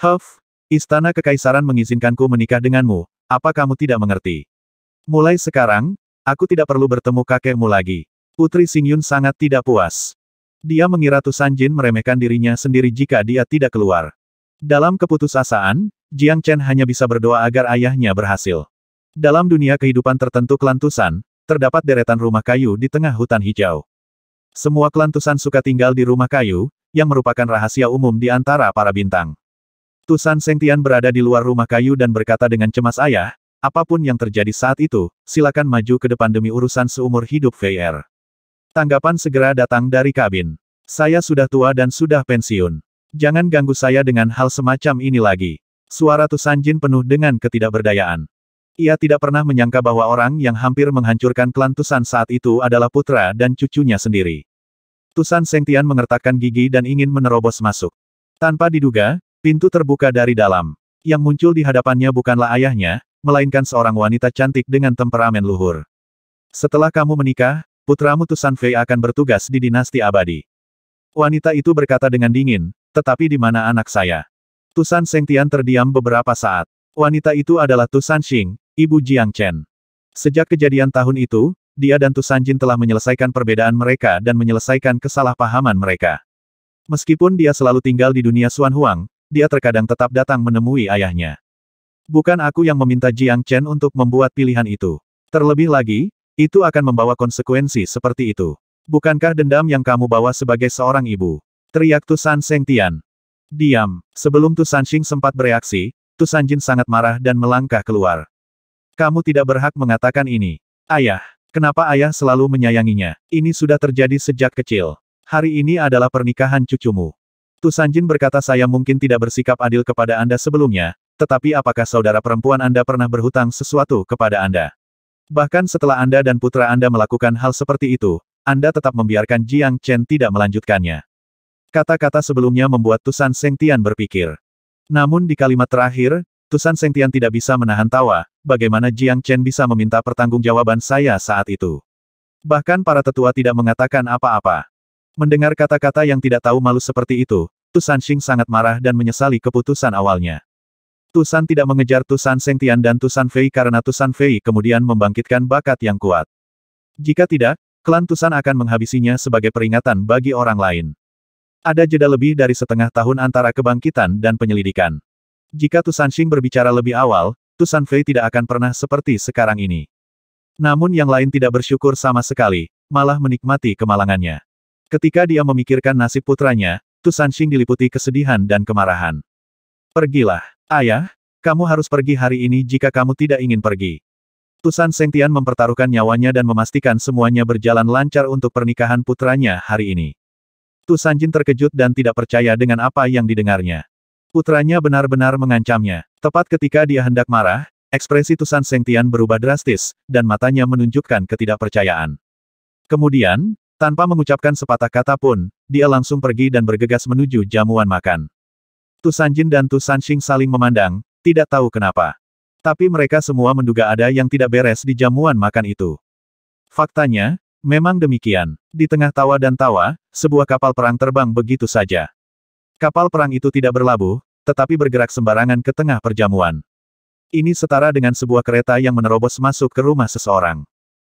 Huff, istana kekaisaran mengizinkanku menikah denganmu, apa kamu tidak mengerti? Mulai sekarang, aku tidak perlu bertemu kakekmu lagi. Putri Singyun sangat tidak puas. Dia mengira Tusan Jin meremehkan dirinya sendiri jika dia tidak keluar. Dalam keputusasaan, Jiang Chen hanya bisa berdoa agar ayahnya berhasil. Dalam dunia kehidupan tertentu kelantusan, terdapat deretan rumah kayu di tengah hutan hijau. Semua kelantusan suka tinggal di rumah kayu, yang merupakan rahasia umum di antara para bintang. Tusan Sengtian berada di luar rumah kayu dan berkata dengan cemas ayah, Apapun yang terjadi saat itu, silakan maju ke depan demi urusan seumur hidup VR. Tanggapan segera datang dari kabin. Saya sudah tua dan sudah pensiun. Jangan ganggu saya dengan hal semacam ini lagi. Suara Tusanjin penuh dengan ketidakberdayaan. Ia tidak pernah menyangka bahwa orang yang hampir menghancurkan klan Tusan saat itu adalah putra dan cucunya sendiri. Tusan Sengtian mengertakkan gigi dan ingin menerobos masuk. Tanpa diduga, pintu terbuka dari dalam. Yang muncul di hadapannya bukanlah ayahnya, melainkan seorang wanita cantik dengan temperamen luhur. Setelah kamu menikah, putramu Tusan Fei akan bertugas di dinasti abadi. Wanita itu berkata dengan dingin, tetapi di mana anak saya? Tusan Sengtian terdiam beberapa saat. Wanita itu adalah Tusan Xing, ibu Jiang Chen. Sejak kejadian tahun itu, dia dan Tusan Jin telah menyelesaikan perbedaan mereka dan menyelesaikan kesalahpahaman mereka. Meskipun dia selalu tinggal di dunia Xuan Huang, dia terkadang tetap datang menemui ayahnya. Bukan aku yang meminta Jiang Chen untuk membuat pilihan itu. Terlebih lagi, itu akan membawa konsekuensi seperti itu. Bukankah dendam yang kamu bawa sebagai seorang ibu? Teriak Tusan Seng Tian. Diam. Sebelum Tusan Xing sempat bereaksi, Tusan Jin sangat marah dan melangkah keluar. Kamu tidak berhak mengatakan ini. Ayah. Kenapa ayah selalu menyayanginya? Ini sudah terjadi sejak kecil. Hari ini adalah pernikahan cucumu. Sanjin berkata saya mungkin tidak bersikap adil kepada Anda sebelumnya, tetapi apakah saudara perempuan Anda pernah berhutang sesuatu kepada Anda? Bahkan setelah Anda dan putra Anda melakukan hal seperti itu, Anda tetap membiarkan Jiang Chen tidak melanjutkannya. Kata-kata sebelumnya membuat Tusan Sengtian berpikir. Namun di kalimat terakhir, Tusan Sengtian tidak bisa menahan tawa, bagaimana Jiang Chen bisa meminta pertanggungjawaban saya saat itu. Bahkan para tetua tidak mengatakan apa-apa. Mendengar kata-kata yang tidak tahu malu seperti itu, Tusan Xing sangat marah dan menyesali keputusan awalnya. Tusan tidak mengejar Tusan Tian dan Tusan Fei karena Tusan Fei kemudian membangkitkan bakat yang kuat. Jika tidak, klan Tusan akan menghabisinya sebagai peringatan bagi orang lain. Ada jeda lebih dari setengah tahun antara kebangkitan dan penyelidikan. Jika Tusan Xing berbicara lebih awal, Tusan Fei tidak akan pernah seperti sekarang ini. Namun yang lain tidak bersyukur sama sekali, malah menikmati kemalangannya. Ketika dia memikirkan nasib putranya, Tu Sanxing diliputi kesedihan dan kemarahan. Pergilah. Ayah, kamu harus pergi hari ini jika kamu tidak ingin pergi. Tusan Sengtian mempertaruhkan nyawanya dan memastikan semuanya berjalan lancar untuk pernikahan putranya hari ini. Tusan Jin terkejut dan tidak percaya dengan apa yang didengarnya. Putranya benar-benar mengancamnya. Tepat ketika dia hendak marah, ekspresi Tusan Sengtian berubah drastis, dan matanya menunjukkan ketidakpercayaan. Kemudian, tanpa mengucapkan sepatah kata pun, dia langsung pergi dan bergegas menuju jamuan makan. Tu Sanjin dan Tu Sanxing saling memandang, tidak tahu kenapa. Tapi mereka semua menduga ada yang tidak beres di jamuan makan itu. Faktanya, memang demikian. Di tengah tawa dan tawa, sebuah kapal perang terbang begitu saja. Kapal perang itu tidak berlabuh, tetapi bergerak sembarangan ke tengah perjamuan. Ini setara dengan sebuah kereta yang menerobos masuk ke rumah seseorang.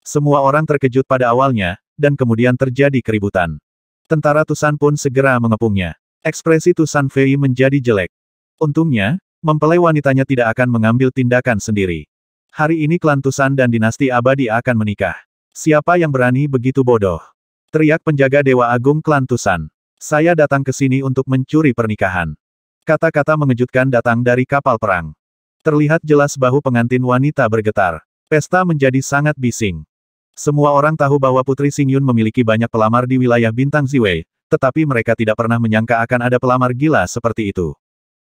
Semua orang terkejut pada awalnya, dan kemudian terjadi keributan. Tentara Tusan pun segera mengepungnya. Ekspresi Tusan Fei menjadi jelek. Untungnya, mempelai wanitanya tidak akan mengambil tindakan sendiri. Hari ini klan Tusan dan dinasti abadi akan menikah. Siapa yang berani begitu bodoh? Teriak penjaga Dewa Agung klan Tusan. Saya datang ke sini untuk mencuri pernikahan. Kata-kata mengejutkan datang dari kapal perang. Terlihat jelas bahu pengantin wanita bergetar. Pesta menjadi sangat bising. Semua orang tahu bahwa Putri Singyun memiliki banyak pelamar di wilayah Bintang Ziwei, tetapi mereka tidak pernah menyangka akan ada pelamar gila seperti itu.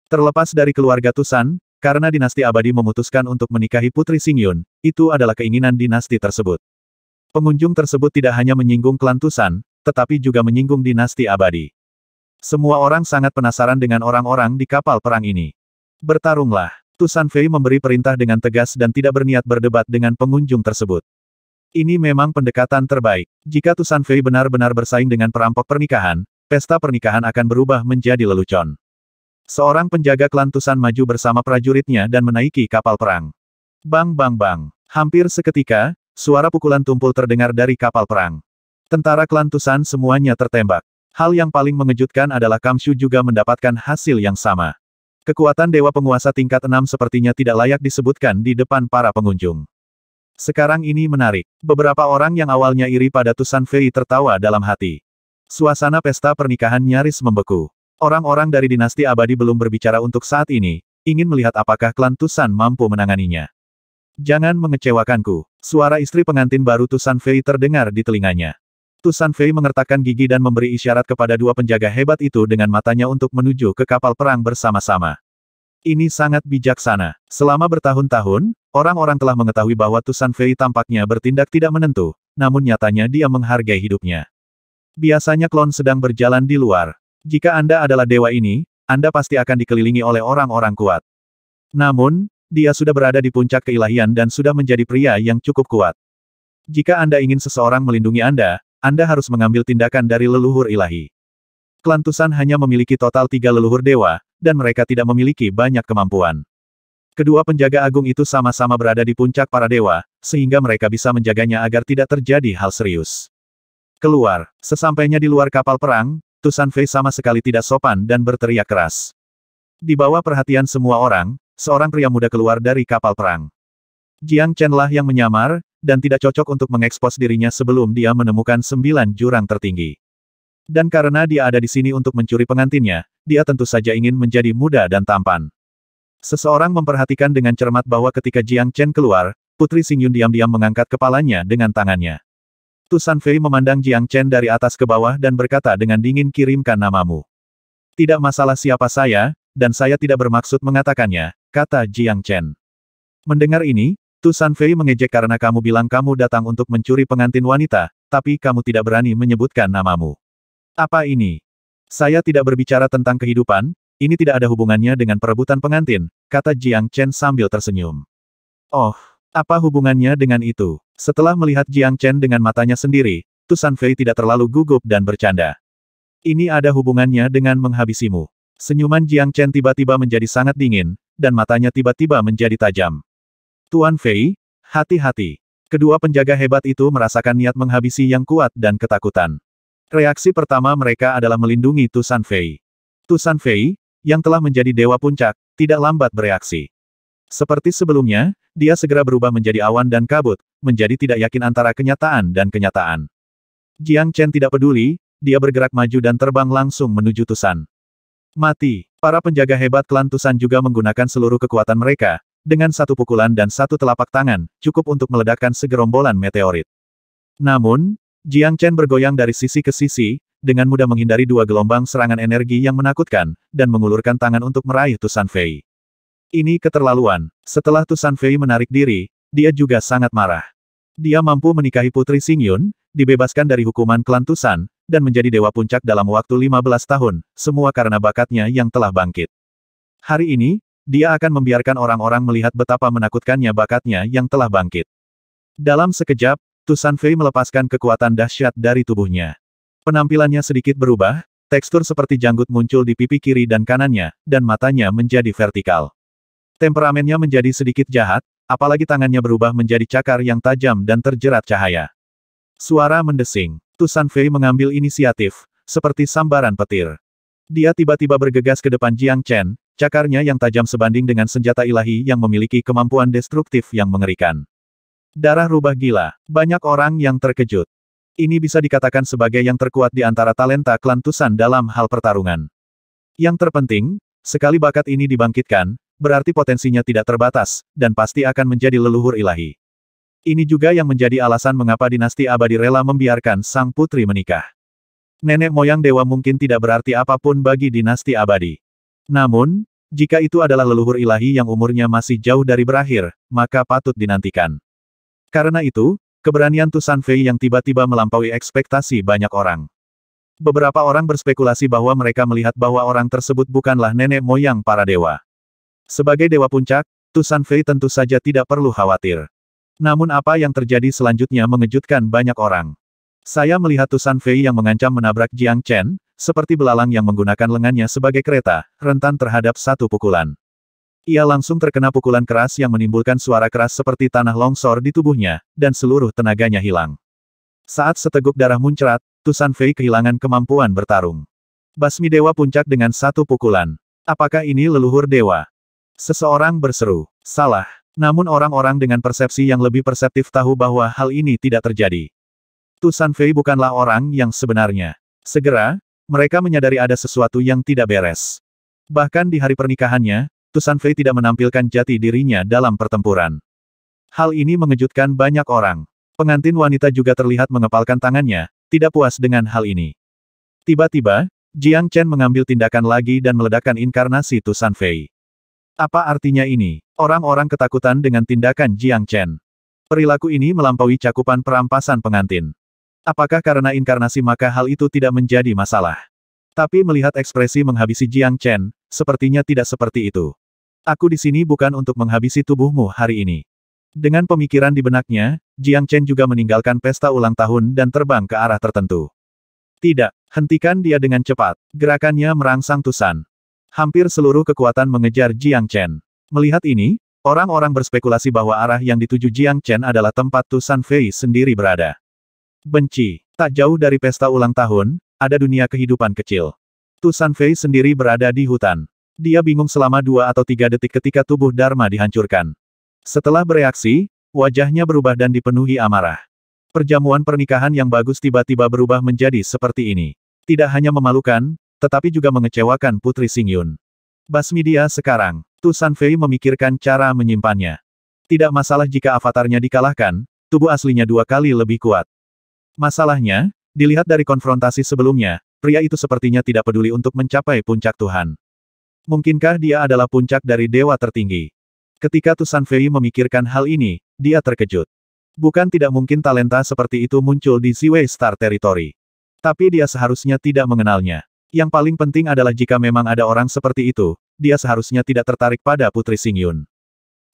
Terlepas dari keluarga Tusan, karena dinasti abadi memutuskan untuk menikahi Putri Singyun, itu adalah keinginan dinasti tersebut. Pengunjung tersebut tidak hanya menyinggung klan Tusan, tetapi juga menyinggung dinasti abadi. Semua orang sangat penasaran dengan orang-orang di kapal perang ini. Bertarunglah, Tusan Fei memberi perintah dengan tegas dan tidak berniat berdebat dengan pengunjung tersebut. Ini memang pendekatan terbaik. Jika Tusan Fei benar-benar bersaing dengan perampok pernikahan, pesta pernikahan akan berubah menjadi lelucon. Seorang penjaga klan Tusan maju bersama prajuritnya dan menaiki kapal perang. Bang bang bang. Hampir seketika, suara pukulan tumpul terdengar dari kapal perang. Tentara klan Tusan semuanya tertembak. Hal yang paling mengejutkan adalah Kamshu juga mendapatkan hasil yang sama. Kekuatan Dewa Penguasa tingkat 6 sepertinya tidak layak disebutkan di depan para pengunjung. Sekarang ini menarik. Beberapa orang yang awalnya iri pada Tusan Fei tertawa dalam hati. Suasana pesta pernikahan nyaris membeku. Orang-orang dari dinasti abadi belum berbicara untuk saat ini, ingin melihat apakah klan Tusan mampu menanganinya. Jangan mengecewakanku. Suara istri pengantin baru Tusan Fei terdengar di telinganya. Tusan Fei mengertakkan gigi dan memberi isyarat kepada dua penjaga hebat itu dengan matanya untuk menuju ke kapal perang bersama-sama. Ini sangat bijaksana. Selama bertahun-tahun, orang-orang telah mengetahui bahwa Tusan Fei tampaknya bertindak tidak menentu, namun nyatanya dia menghargai hidupnya. Biasanya klon sedang berjalan di luar. Jika Anda adalah dewa ini, Anda pasti akan dikelilingi oleh orang-orang kuat. Namun, dia sudah berada di puncak keilahian dan sudah menjadi pria yang cukup kuat. Jika Anda ingin seseorang melindungi Anda, Anda harus mengambil tindakan dari leluhur ilahi. Klan Tusan hanya memiliki total tiga leluhur dewa, dan mereka tidak memiliki banyak kemampuan. Kedua penjaga agung itu sama-sama berada di puncak para dewa, sehingga mereka bisa menjaganya agar tidak terjadi hal serius. Keluar, sesampainya di luar kapal perang, Tusan Fei sama sekali tidak sopan dan berteriak keras. Di bawah perhatian semua orang, seorang pria muda keluar dari kapal perang. Jiang Chenlah yang menyamar, dan tidak cocok untuk mengekspos dirinya sebelum dia menemukan sembilan jurang tertinggi. Dan karena dia ada di sini untuk mencuri pengantinnya, dia tentu saja ingin menjadi muda dan tampan. Seseorang memperhatikan dengan cermat bahwa ketika Jiang Chen keluar, Putri Xing Yun diam-diam mengangkat kepalanya dengan tangannya. Tu San Fei memandang Jiang Chen dari atas ke bawah dan berkata dengan dingin kirimkan namamu. Tidak masalah siapa saya, dan saya tidak bermaksud mengatakannya, kata Jiang Chen. Mendengar ini, Tu San Fei mengejek karena kamu bilang kamu datang untuk mencuri pengantin wanita, tapi kamu tidak berani menyebutkan namamu. Apa ini? Saya tidak berbicara tentang kehidupan, ini tidak ada hubungannya dengan perebutan pengantin, kata Jiang Chen sambil tersenyum. Oh, apa hubungannya dengan itu? Setelah melihat Jiang Chen dengan matanya sendiri, Tusan Fei tidak terlalu gugup dan bercanda. Ini ada hubungannya dengan menghabisimu. Senyuman Jiang Chen tiba-tiba menjadi sangat dingin, dan matanya tiba-tiba menjadi tajam. Tuan Fei, hati-hati. Kedua penjaga hebat itu merasakan niat menghabisi yang kuat dan ketakutan. Reaksi pertama mereka adalah melindungi Tusan Fei. Tusan Fei, yang telah menjadi dewa puncak, tidak lambat bereaksi. Seperti sebelumnya, dia segera berubah menjadi awan dan kabut, menjadi tidak yakin antara kenyataan dan kenyataan. Jiang Chen tidak peduli, dia bergerak maju dan terbang langsung menuju Tusan. Mati, para penjaga hebat klan Tusan juga menggunakan seluruh kekuatan mereka, dengan satu pukulan dan satu telapak tangan, cukup untuk meledakkan segerombolan meteorit. Namun, Jiang Chen bergoyang dari sisi ke sisi, dengan mudah menghindari dua gelombang serangan energi yang menakutkan, dan mengulurkan tangan untuk meraih Tusan Fei. Ini keterlaluan. Setelah Tusan Fei menarik diri, dia juga sangat marah. Dia mampu menikahi Putri Xing Yun, dibebaskan dari hukuman klan Tusan, dan menjadi dewa puncak dalam waktu 15 tahun, semua karena bakatnya yang telah bangkit. Hari ini, dia akan membiarkan orang-orang melihat betapa menakutkannya bakatnya yang telah bangkit. Dalam sekejap, Tusan Fei melepaskan kekuatan dahsyat dari tubuhnya. Penampilannya sedikit berubah, tekstur seperti janggut muncul di pipi kiri dan kanannya, dan matanya menjadi vertikal. Temperamennya menjadi sedikit jahat, apalagi tangannya berubah menjadi cakar yang tajam dan terjerat cahaya. Suara mendesing, Tusan Fei mengambil inisiatif, seperti sambaran petir. Dia tiba-tiba bergegas ke depan Jiang Chen, cakarnya yang tajam sebanding dengan senjata ilahi yang memiliki kemampuan destruktif yang mengerikan. Darah rubah gila. Banyak orang yang terkejut. Ini bisa dikatakan sebagai yang terkuat di antara talenta kelantusan dalam hal pertarungan. Yang terpenting, sekali bakat ini dibangkitkan, berarti potensinya tidak terbatas, dan pasti akan menjadi leluhur ilahi. Ini juga yang menjadi alasan mengapa dinasti abadi rela membiarkan sang putri menikah. Nenek moyang dewa mungkin tidak berarti apapun bagi dinasti abadi. Namun, jika itu adalah leluhur ilahi yang umurnya masih jauh dari berakhir, maka patut dinantikan. Karena itu, keberanian Tusan Fei yang tiba-tiba melampaui ekspektasi banyak orang. Beberapa orang berspekulasi bahwa mereka melihat bahwa orang tersebut bukanlah nenek moyang para dewa. Sebagai dewa puncak, Tusan Fei tentu saja tidak perlu khawatir. Namun apa yang terjadi selanjutnya mengejutkan banyak orang. Saya melihat Tusan Fei yang mengancam menabrak Jiang Chen, seperti belalang yang menggunakan lengannya sebagai kereta, rentan terhadap satu pukulan. Ia langsung terkena pukulan keras yang menimbulkan suara keras seperti tanah longsor di tubuhnya, dan seluruh tenaganya hilang. Saat seteguk darah muncrat, Tusan Fei kehilangan kemampuan bertarung. Basmi Dewa Puncak dengan satu pukulan. Apakah ini leluhur dewa? Seseorang berseru, salah. Namun orang-orang dengan persepsi yang lebih perseptif tahu bahwa hal ini tidak terjadi. Tusan Fei bukanlah orang yang sebenarnya. Segera, mereka menyadari ada sesuatu yang tidak beres. Bahkan di hari pernikahannya, Tusanfei tidak menampilkan jati dirinya dalam pertempuran. Hal ini mengejutkan banyak orang. Pengantin wanita juga terlihat mengepalkan tangannya, tidak puas dengan hal ini. Tiba-tiba, Jiang Chen mengambil tindakan lagi dan meledakkan inkarnasi Tusanfei. Apa artinya ini? Orang-orang ketakutan dengan tindakan Jiang Chen. Perilaku ini melampaui cakupan perampasan pengantin. Apakah karena inkarnasi maka hal itu tidak menjadi masalah? Tapi melihat ekspresi menghabisi Jiang Chen, sepertinya tidak seperti itu. Aku di sini bukan untuk menghabisi tubuhmu hari ini. Dengan pemikiran di benaknya, Jiang Chen juga meninggalkan pesta ulang tahun dan terbang ke arah tertentu. Tidak, hentikan dia dengan cepat. Gerakannya merangsang tusan. Hampir seluruh kekuatan mengejar Jiang Chen. Melihat ini, orang-orang berspekulasi bahwa arah yang dituju Jiang Chen adalah tempat Tusan Fei sendiri berada. Benci, tak jauh dari pesta ulang tahun, ada dunia kehidupan kecil. Tusan Fei sendiri berada di hutan. Dia bingung selama dua atau tiga detik ketika tubuh Dharma dihancurkan. Setelah bereaksi, wajahnya berubah dan dipenuhi amarah. Perjamuan pernikahan yang bagus tiba-tiba berubah menjadi seperti ini. Tidak hanya memalukan, tetapi juga mengecewakan Putri Singyun. Basmi dia sekarang. Tu Sanfei memikirkan cara menyimpannya. Tidak masalah jika avatarnya dikalahkan, tubuh aslinya dua kali lebih kuat. Masalahnya, dilihat dari konfrontasi sebelumnya, pria itu sepertinya tidak peduli untuk mencapai puncak Tuhan. Mungkinkah dia adalah puncak dari dewa tertinggi? Ketika Tusan Fei memikirkan hal ini, dia terkejut. Bukan tidak mungkin talenta seperti itu muncul di Ziwei Star Territory. Tapi dia seharusnya tidak mengenalnya. Yang paling penting adalah jika memang ada orang seperti itu, dia seharusnya tidak tertarik pada Putri Singyun.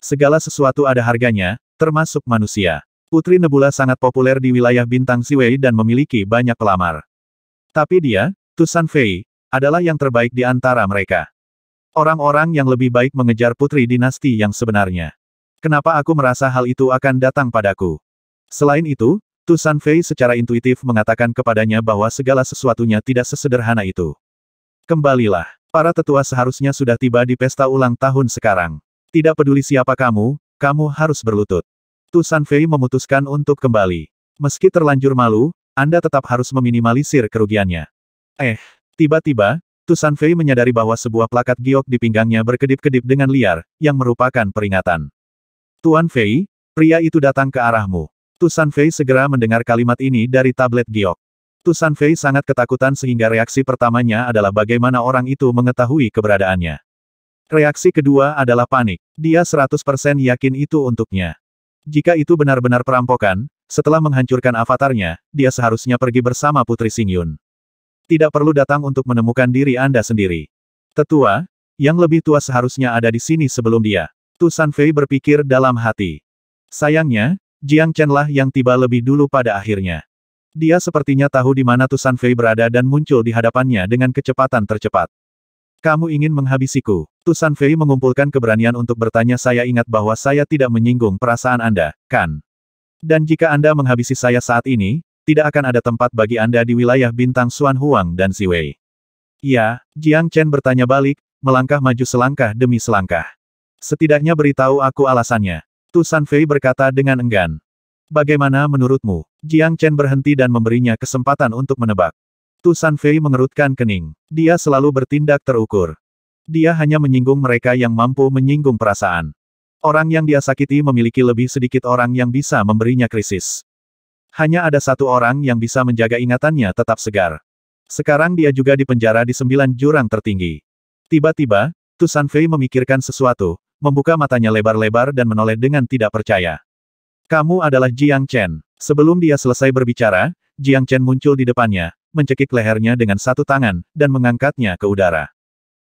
Segala sesuatu ada harganya, termasuk manusia. Putri Nebula sangat populer di wilayah bintang Ziwei dan memiliki banyak pelamar. Tapi dia, Tusan Fei, adalah yang terbaik di antara mereka. Orang-orang yang lebih baik mengejar putri dinasti yang sebenarnya. Kenapa aku merasa hal itu akan datang padaku? Selain itu, Tu Sanfei secara intuitif mengatakan kepadanya bahwa segala sesuatunya tidak sesederhana itu. Kembalilah. Para tetua seharusnya sudah tiba di pesta ulang tahun sekarang. Tidak peduli siapa kamu, kamu harus berlutut. Tu Sanfei memutuskan untuk kembali. Meski terlanjur malu, Anda tetap harus meminimalisir kerugiannya. Eh, tiba-tiba, Tusan Fei menyadari bahwa sebuah plakat giok di pinggangnya berkedip-kedip dengan liar, yang merupakan peringatan. Tuan Fei, pria itu datang ke arahmu. Tusan Fei segera mendengar kalimat ini dari tablet giok. Tusan Fei sangat ketakutan sehingga reaksi pertamanya adalah bagaimana orang itu mengetahui keberadaannya. Reaksi kedua adalah panik. Dia 100% yakin itu untuknya. Jika itu benar-benar perampokan, setelah menghancurkan avatarnya, dia seharusnya pergi bersama Putri Singyun. Tidak perlu datang untuk menemukan diri Anda sendiri. Tetua, yang lebih tua seharusnya ada di sini sebelum dia. Tu Sanfei berpikir dalam hati. Sayangnya, Jiang Chenlah yang tiba lebih dulu pada akhirnya. Dia sepertinya tahu di mana Tu Sanfei berada dan muncul di hadapannya dengan kecepatan tercepat. Kamu ingin menghabisiku. Tu Sanfei mengumpulkan keberanian untuk bertanya saya ingat bahwa saya tidak menyinggung perasaan Anda, kan? Dan jika Anda menghabisi saya saat ini, tidak akan ada tempat bagi Anda di wilayah bintang Xuan Huang dan Siwei. Ya, Jiang Chen bertanya balik, melangkah maju selangkah demi selangkah. Setidaknya beritahu aku alasannya. Tu San Fei berkata dengan enggan. Bagaimana menurutmu? Jiang Chen berhenti dan memberinya kesempatan untuk menebak. Tu San Fei mengerutkan kening. Dia selalu bertindak terukur. Dia hanya menyinggung mereka yang mampu menyinggung perasaan. Orang yang dia sakiti memiliki lebih sedikit orang yang bisa memberinya krisis. Hanya ada satu orang yang bisa menjaga ingatannya tetap segar. Sekarang dia juga dipenjara di sembilan jurang tertinggi. Tiba-tiba, Tusan Fei memikirkan sesuatu, membuka matanya lebar-lebar dan menoleh dengan tidak percaya. Kamu adalah Jiang Chen. Sebelum dia selesai berbicara, Jiang Chen muncul di depannya, mencekik lehernya dengan satu tangan, dan mengangkatnya ke udara.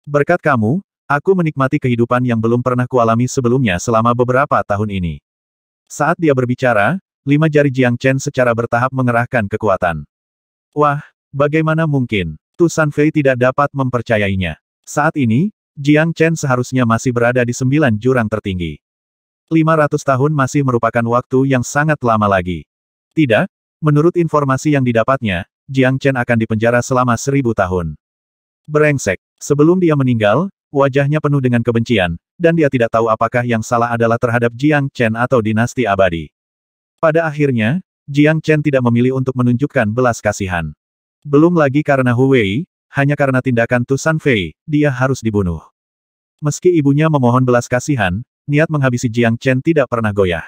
Berkat kamu, aku menikmati kehidupan yang belum pernah kualami sebelumnya selama beberapa tahun ini. Saat dia berbicara, lima jari Jiang Chen secara bertahap mengerahkan kekuatan. Wah, bagaimana mungkin? Tu Fei tidak dapat mempercayainya. Saat ini, Jiang Chen seharusnya masih berada di sembilan jurang tertinggi. 500 tahun masih merupakan waktu yang sangat lama lagi. Tidak, menurut informasi yang didapatnya, Jiang Chen akan dipenjara selama seribu tahun. Berengsek. sebelum dia meninggal, wajahnya penuh dengan kebencian, dan dia tidak tahu apakah yang salah adalah terhadap Jiang Chen atau dinasti abadi. Pada akhirnya, Jiang Chen tidak memilih untuk menunjukkan belas kasihan. Belum lagi karena Hu Wei, hanya karena tindakan Tu San Fei, dia harus dibunuh. Meski ibunya memohon belas kasihan, niat menghabisi Jiang Chen tidak pernah goyah.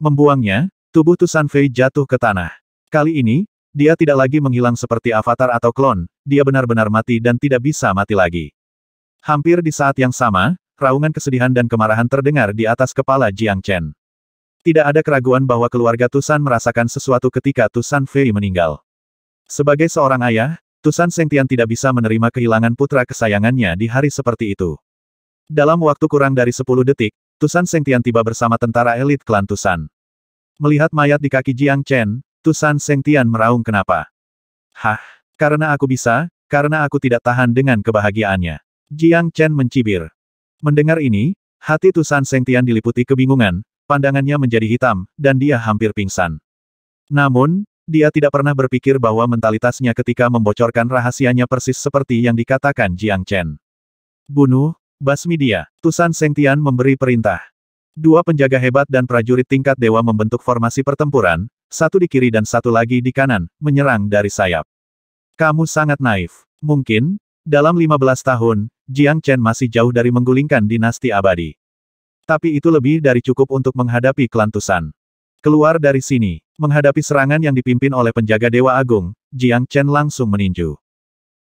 Membuangnya, tubuh Tu San Fei jatuh ke tanah. Kali ini, dia tidak lagi menghilang seperti avatar atau klon, dia benar-benar mati dan tidak bisa mati lagi. Hampir di saat yang sama, raungan kesedihan dan kemarahan terdengar di atas kepala Jiang Chen. Tidak ada keraguan bahwa keluarga Tusan merasakan sesuatu ketika Tusan Fei meninggal. Sebagai seorang ayah, Tusan Sengtian tidak bisa menerima kehilangan putra kesayangannya di hari seperti itu. Dalam waktu kurang dari 10 detik, Tusan Sengtian tiba bersama tentara elit klan Tusan. Melihat mayat di kaki Jiang Chen, Tusan Sengtian meraung kenapa. Hah, karena aku bisa, karena aku tidak tahan dengan kebahagiaannya. Jiang Chen mencibir. Mendengar ini, hati Tusan Sengtian diliputi kebingungan, Pandangannya menjadi hitam, dan dia hampir pingsan. Namun, dia tidak pernah berpikir bahwa mentalitasnya ketika membocorkan rahasianya persis seperti yang dikatakan Jiang Chen. Bunuh, basmi dia. Tusan Sengtian memberi perintah. Dua penjaga hebat dan prajurit tingkat dewa membentuk formasi pertempuran, satu di kiri dan satu lagi di kanan, menyerang dari sayap. Kamu sangat naif. Mungkin, dalam 15 tahun, Jiang Chen masih jauh dari menggulingkan dinasti abadi. Tapi itu lebih dari cukup untuk menghadapi kelantusan. Keluar dari sini, menghadapi serangan yang dipimpin oleh penjaga Dewa Agung, Jiang Chen langsung meninju.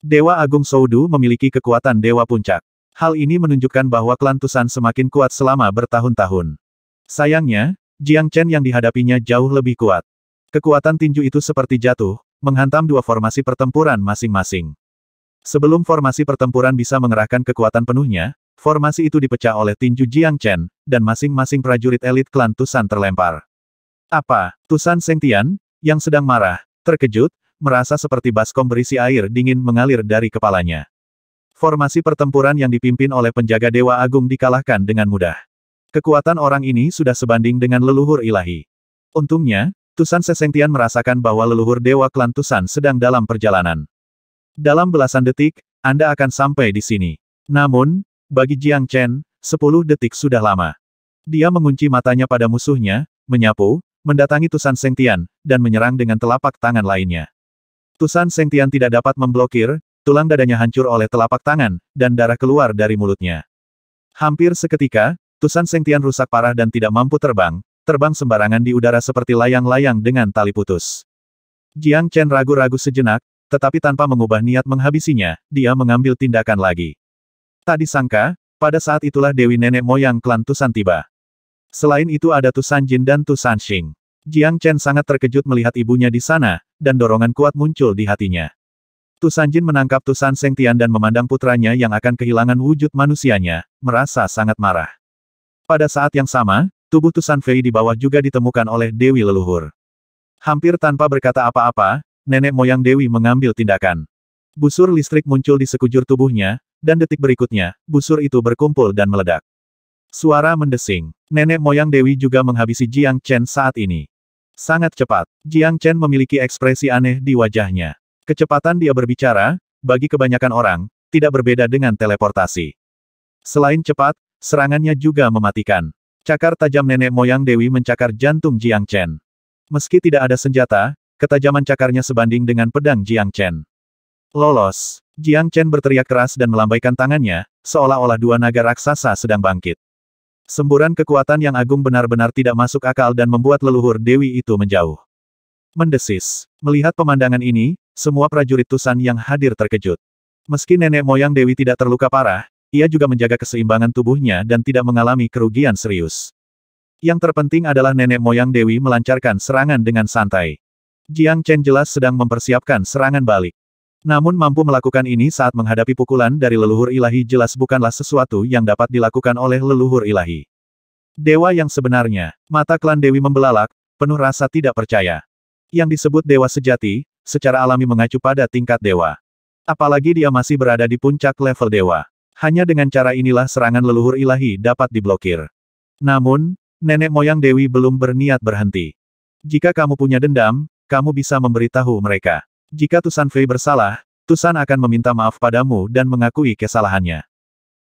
Dewa Agung Soudu memiliki kekuatan Dewa Puncak. Hal ini menunjukkan bahwa kelantusan semakin kuat selama bertahun-tahun. Sayangnya, Jiang Chen yang dihadapinya jauh lebih kuat. Kekuatan tinju itu seperti jatuh, menghantam dua formasi pertempuran masing-masing. Sebelum formasi pertempuran bisa mengerahkan kekuatan penuhnya, Formasi itu dipecah oleh tinju Jiang Chen, dan masing-masing prajurit elit klan Tusan terlempar. Apa? Tusan Sengtian, yang sedang marah, terkejut, merasa seperti baskom berisi air dingin mengalir dari kepalanya. Formasi pertempuran yang dipimpin oleh penjaga Dewa Agung dikalahkan dengan mudah. Kekuatan orang ini sudah sebanding dengan leluhur ilahi. Untungnya, Tusan Sesengtian merasakan bahwa leluhur Dewa Klan Tusan sedang dalam perjalanan. Dalam belasan detik, Anda akan sampai di sini. Namun, bagi Jiang Chen, sepuluh detik sudah lama. Dia mengunci matanya pada musuhnya, menyapu, mendatangi Tusan Sengtian, dan menyerang dengan telapak tangan lainnya. Tusan Sengtian tidak dapat memblokir, tulang dadanya hancur oleh telapak tangan, dan darah keluar dari mulutnya. Hampir seketika, Tusan Sengtian rusak parah dan tidak mampu terbang, terbang sembarangan di udara seperti layang-layang dengan tali putus. Jiang Chen ragu-ragu sejenak, tetapi tanpa mengubah niat menghabisinya, dia mengambil tindakan lagi. Tak disangka, pada saat itulah Dewi Nenek Moyang klan Tusan tiba. Selain itu ada Tusan Jin dan Tusan Xing. Jiang Chen sangat terkejut melihat ibunya di sana, dan dorongan kuat muncul di hatinya. Tusan Jin menangkap Tusan Seng Tian dan memandang putranya yang akan kehilangan wujud manusianya, merasa sangat marah. Pada saat yang sama, tubuh Tusan Fei di bawah juga ditemukan oleh Dewi Leluhur. Hampir tanpa berkata apa-apa, nenek moyang Dewi mengambil tindakan. Busur listrik muncul di sekujur tubuhnya, dan detik berikutnya, busur itu berkumpul dan meledak. Suara mendesing. Nenek moyang Dewi juga menghabisi Jiang Chen saat ini. Sangat cepat, Jiang Chen memiliki ekspresi aneh di wajahnya. Kecepatan dia berbicara, bagi kebanyakan orang, tidak berbeda dengan teleportasi. Selain cepat, serangannya juga mematikan. Cakar tajam nenek moyang Dewi mencakar jantung Jiang Chen. Meski tidak ada senjata, ketajaman cakarnya sebanding dengan pedang Jiang Chen. Lolos. Jiang Chen berteriak keras dan melambaikan tangannya, seolah-olah dua naga raksasa sedang bangkit. Semburan kekuatan yang agung benar-benar tidak masuk akal dan membuat leluhur Dewi itu menjauh. Mendesis. Melihat pemandangan ini, semua prajurit Tusan yang hadir terkejut. Meski nenek moyang Dewi tidak terluka parah, ia juga menjaga keseimbangan tubuhnya dan tidak mengalami kerugian serius. Yang terpenting adalah nenek moyang Dewi melancarkan serangan dengan santai. Jiang Chen jelas sedang mempersiapkan serangan balik. Namun mampu melakukan ini saat menghadapi pukulan dari leluhur ilahi jelas bukanlah sesuatu yang dapat dilakukan oleh leluhur ilahi. Dewa yang sebenarnya, mata klan Dewi membelalak, penuh rasa tidak percaya. Yang disebut dewa sejati, secara alami mengacu pada tingkat dewa. Apalagi dia masih berada di puncak level dewa. Hanya dengan cara inilah serangan leluhur ilahi dapat diblokir. Namun, nenek moyang Dewi belum berniat berhenti. Jika kamu punya dendam, kamu bisa memberitahu mereka. Jika Tusan Fei bersalah, Tusan akan meminta maaf padamu dan mengakui kesalahannya.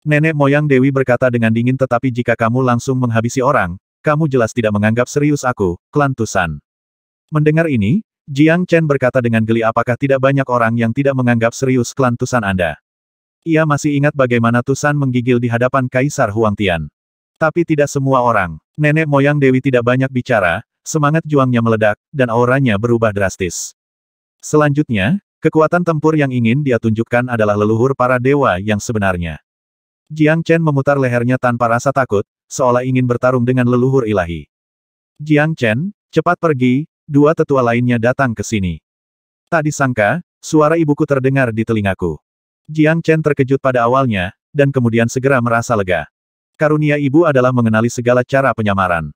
Nenek moyang Dewi berkata dengan dingin tetapi jika kamu langsung menghabisi orang, kamu jelas tidak menganggap serius aku, klan Tusan. Mendengar ini, Jiang Chen berkata dengan geli apakah tidak banyak orang yang tidak menganggap serius klan Tusan Anda. Ia masih ingat bagaimana Tusan menggigil di hadapan Kaisar Huang Tian. Tapi tidak semua orang. Nenek moyang Dewi tidak banyak bicara, semangat juangnya meledak, dan auranya berubah drastis. Selanjutnya, kekuatan tempur yang ingin dia tunjukkan adalah leluhur para dewa yang sebenarnya. Jiang Chen memutar lehernya tanpa rasa takut, seolah ingin bertarung dengan leluhur ilahi. Jiang Chen, cepat pergi, dua tetua lainnya datang ke sini. Tak disangka, suara ibuku terdengar di telingaku. Jiang Chen terkejut pada awalnya, dan kemudian segera merasa lega. Karunia ibu adalah mengenali segala cara penyamaran.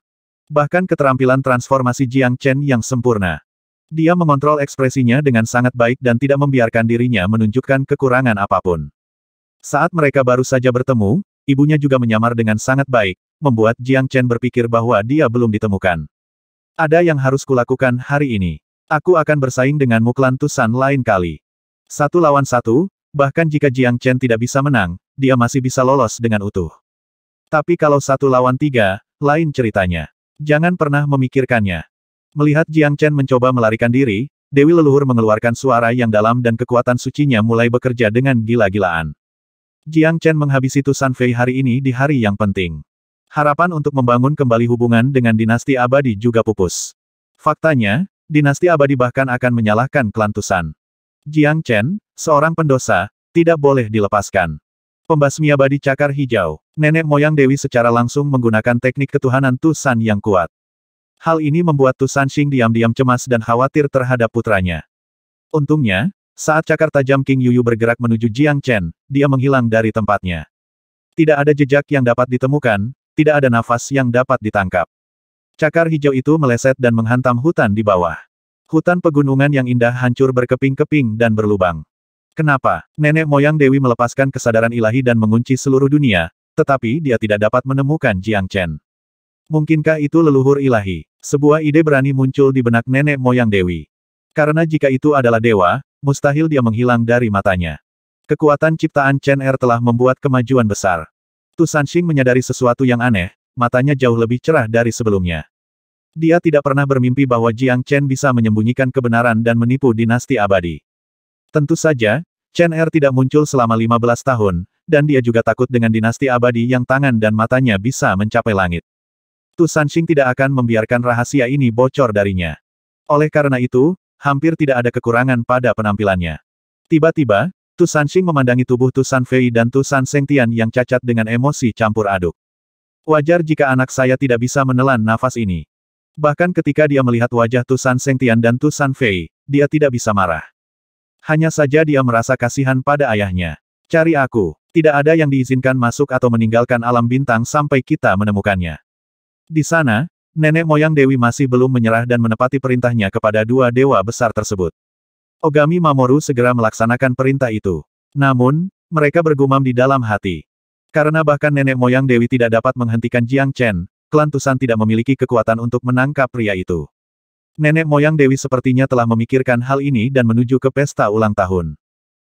Bahkan keterampilan transformasi Jiang Chen yang sempurna. Dia mengontrol ekspresinya dengan sangat baik dan tidak membiarkan dirinya menunjukkan kekurangan apapun. Saat mereka baru saja bertemu, ibunya juga menyamar dengan sangat baik, membuat Jiang Chen berpikir bahwa dia belum ditemukan. Ada yang harus kulakukan hari ini. Aku akan bersaing dengan Muklan Tusan lain kali. Satu lawan satu, bahkan jika Jiang Chen tidak bisa menang, dia masih bisa lolos dengan utuh. Tapi kalau satu lawan tiga, lain ceritanya. Jangan pernah memikirkannya. Melihat Jiang Chen mencoba melarikan diri, Dewi Leluhur mengeluarkan suara yang dalam dan kekuatan sucinya mulai bekerja dengan gila-gilaan. Jiang Chen menghabisi Tusan Fei hari ini di hari yang penting. Harapan untuk membangun kembali hubungan dengan dinasti abadi juga pupus. Faktanya, dinasti abadi bahkan akan menyalahkan klan Tusan. Jiang Chen, seorang pendosa, tidak boleh dilepaskan. Pembasmi abadi cakar hijau, nenek moyang Dewi secara langsung menggunakan teknik ketuhanan Tusan yang kuat. Hal ini membuat Sanxing diam-diam cemas dan khawatir terhadap putranya. Untungnya, saat cakar tajam King Yuyu bergerak menuju Jiang Chen, dia menghilang dari tempatnya. Tidak ada jejak yang dapat ditemukan, tidak ada nafas yang dapat ditangkap. Cakar hijau itu meleset dan menghantam hutan di bawah. Hutan pegunungan yang indah hancur berkeping-keping dan berlubang. Kenapa? Nenek moyang Dewi melepaskan kesadaran ilahi dan mengunci seluruh dunia, tetapi dia tidak dapat menemukan Jiang Chen. Mungkinkah itu leluhur ilahi? Sebuah ide berani muncul di benak nenek moyang Dewi. Karena jika itu adalah dewa, mustahil dia menghilang dari matanya. Kekuatan ciptaan Chen Er telah membuat kemajuan besar. Tu Sanxing menyadari sesuatu yang aneh, matanya jauh lebih cerah dari sebelumnya. Dia tidak pernah bermimpi bahwa Jiang Chen bisa menyembunyikan kebenaran dan menipu dinasti abadi. Tentu saja, Chen Er tidak muncul selama 15 tahun, dan dia juga takut dengan dinasti abadi yang tangan dan matanya bisa mencapai langit. Tu Sanxing tidak akan membiarkan rahasia ini bocor darinya. Oleh karena itu, hampir tidak ada kekurangan pada penampilannya. Tiba-tiba, Tu Sanxing memandangi tubuh Tu Sanfei dan Tu San Sengtian yang cacat dengan emosi campur aduk. Wajar jika anak saya tidak bisa menelan nafas ini. Bahkan ketika dia melihat wajah Tu San Sengtian dan Tu San Fei, dia tidak bisa marah. Hanya saja dia merasa kasihan pada ayahnya. Cari aku, tidak ada yang diizinkan masuk atau meninggalkan alam bintang sampai kita menemukannya. Di sana, nenek moyang Dewi masih belum menyerah dan menepati perintahnya kepada dua dewa besar tersebut. Ogami Mamoru segera melaksanakan perintah itu. Namun, mereka bergumam di dalam hati. Karena bahkan nenek moyang Dewi tidak dapat menghentikan Jiang Chen, klan Tusan tidak memiliki kekuatan untuk menangkap pria itu. Nenek moyang Dewi sepertinya telah memikirkan hal ini dan menuju ke pesta ulang tahun.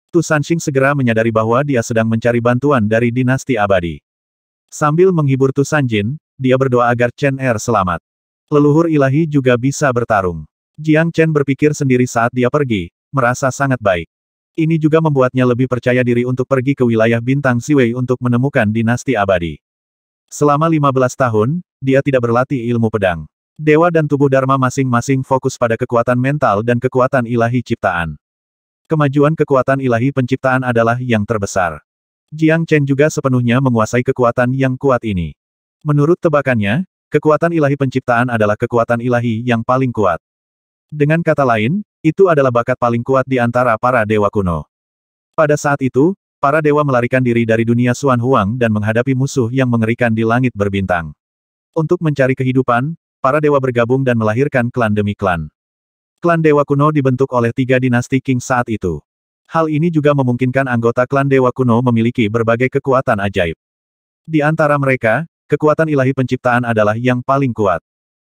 Tusan Xing segera menyadari bahwa dia sedang mencari bantuan dari dinasti abadi. Sambil menghibur Tusan Jin, dia berdoa agar Chen Er selamat. Leluhur ilahi juga bisa bertarung. Jiang Chen berpikir sendiri saat dia pergi, merasa sangat baik. Ini juga membuatnya lebih percaya diri untuk pergi ke wilayah bintang Siwei untuk menemukan dinasti abadi. Selama 15 tahun, dia tidak berlatih ilmu pedang. Dewa dan tubuh Dharma masing-masing fokus pada kekuatan mental dan kekuatan ilahi ciptaan. Kemajuan kekuatan ilahi penciptaan adalah yang terbesar. Jiang Chen juga sepenuhnya menguasai kekuatan yang kuat ini. Menurut tebakannya, kekuatan ilahi penciptaan adalah kekuatan ilahi yang paling kuat. Dengan kata lain, itu adalah bakat paling kuat di antara para dewa kuno. Pada saat itu, para dewa melarikan diri dari dunia Suan Huang dan menghadapi musuh yang mengerikan di langit berbintang. Untuk mencari kehidupan, para dewa bergabung dan melahirkan klan demi klan. Klan dewa kuno dibentuk oleh tiga dinasti King saat itu. Hal ini juga memungkinkan anggota klan dewa kuno memiliki berbagai kekuatan ajaib. Di antara mereka, Kekuatan ilahi penciptaan adalah yang paling kuat.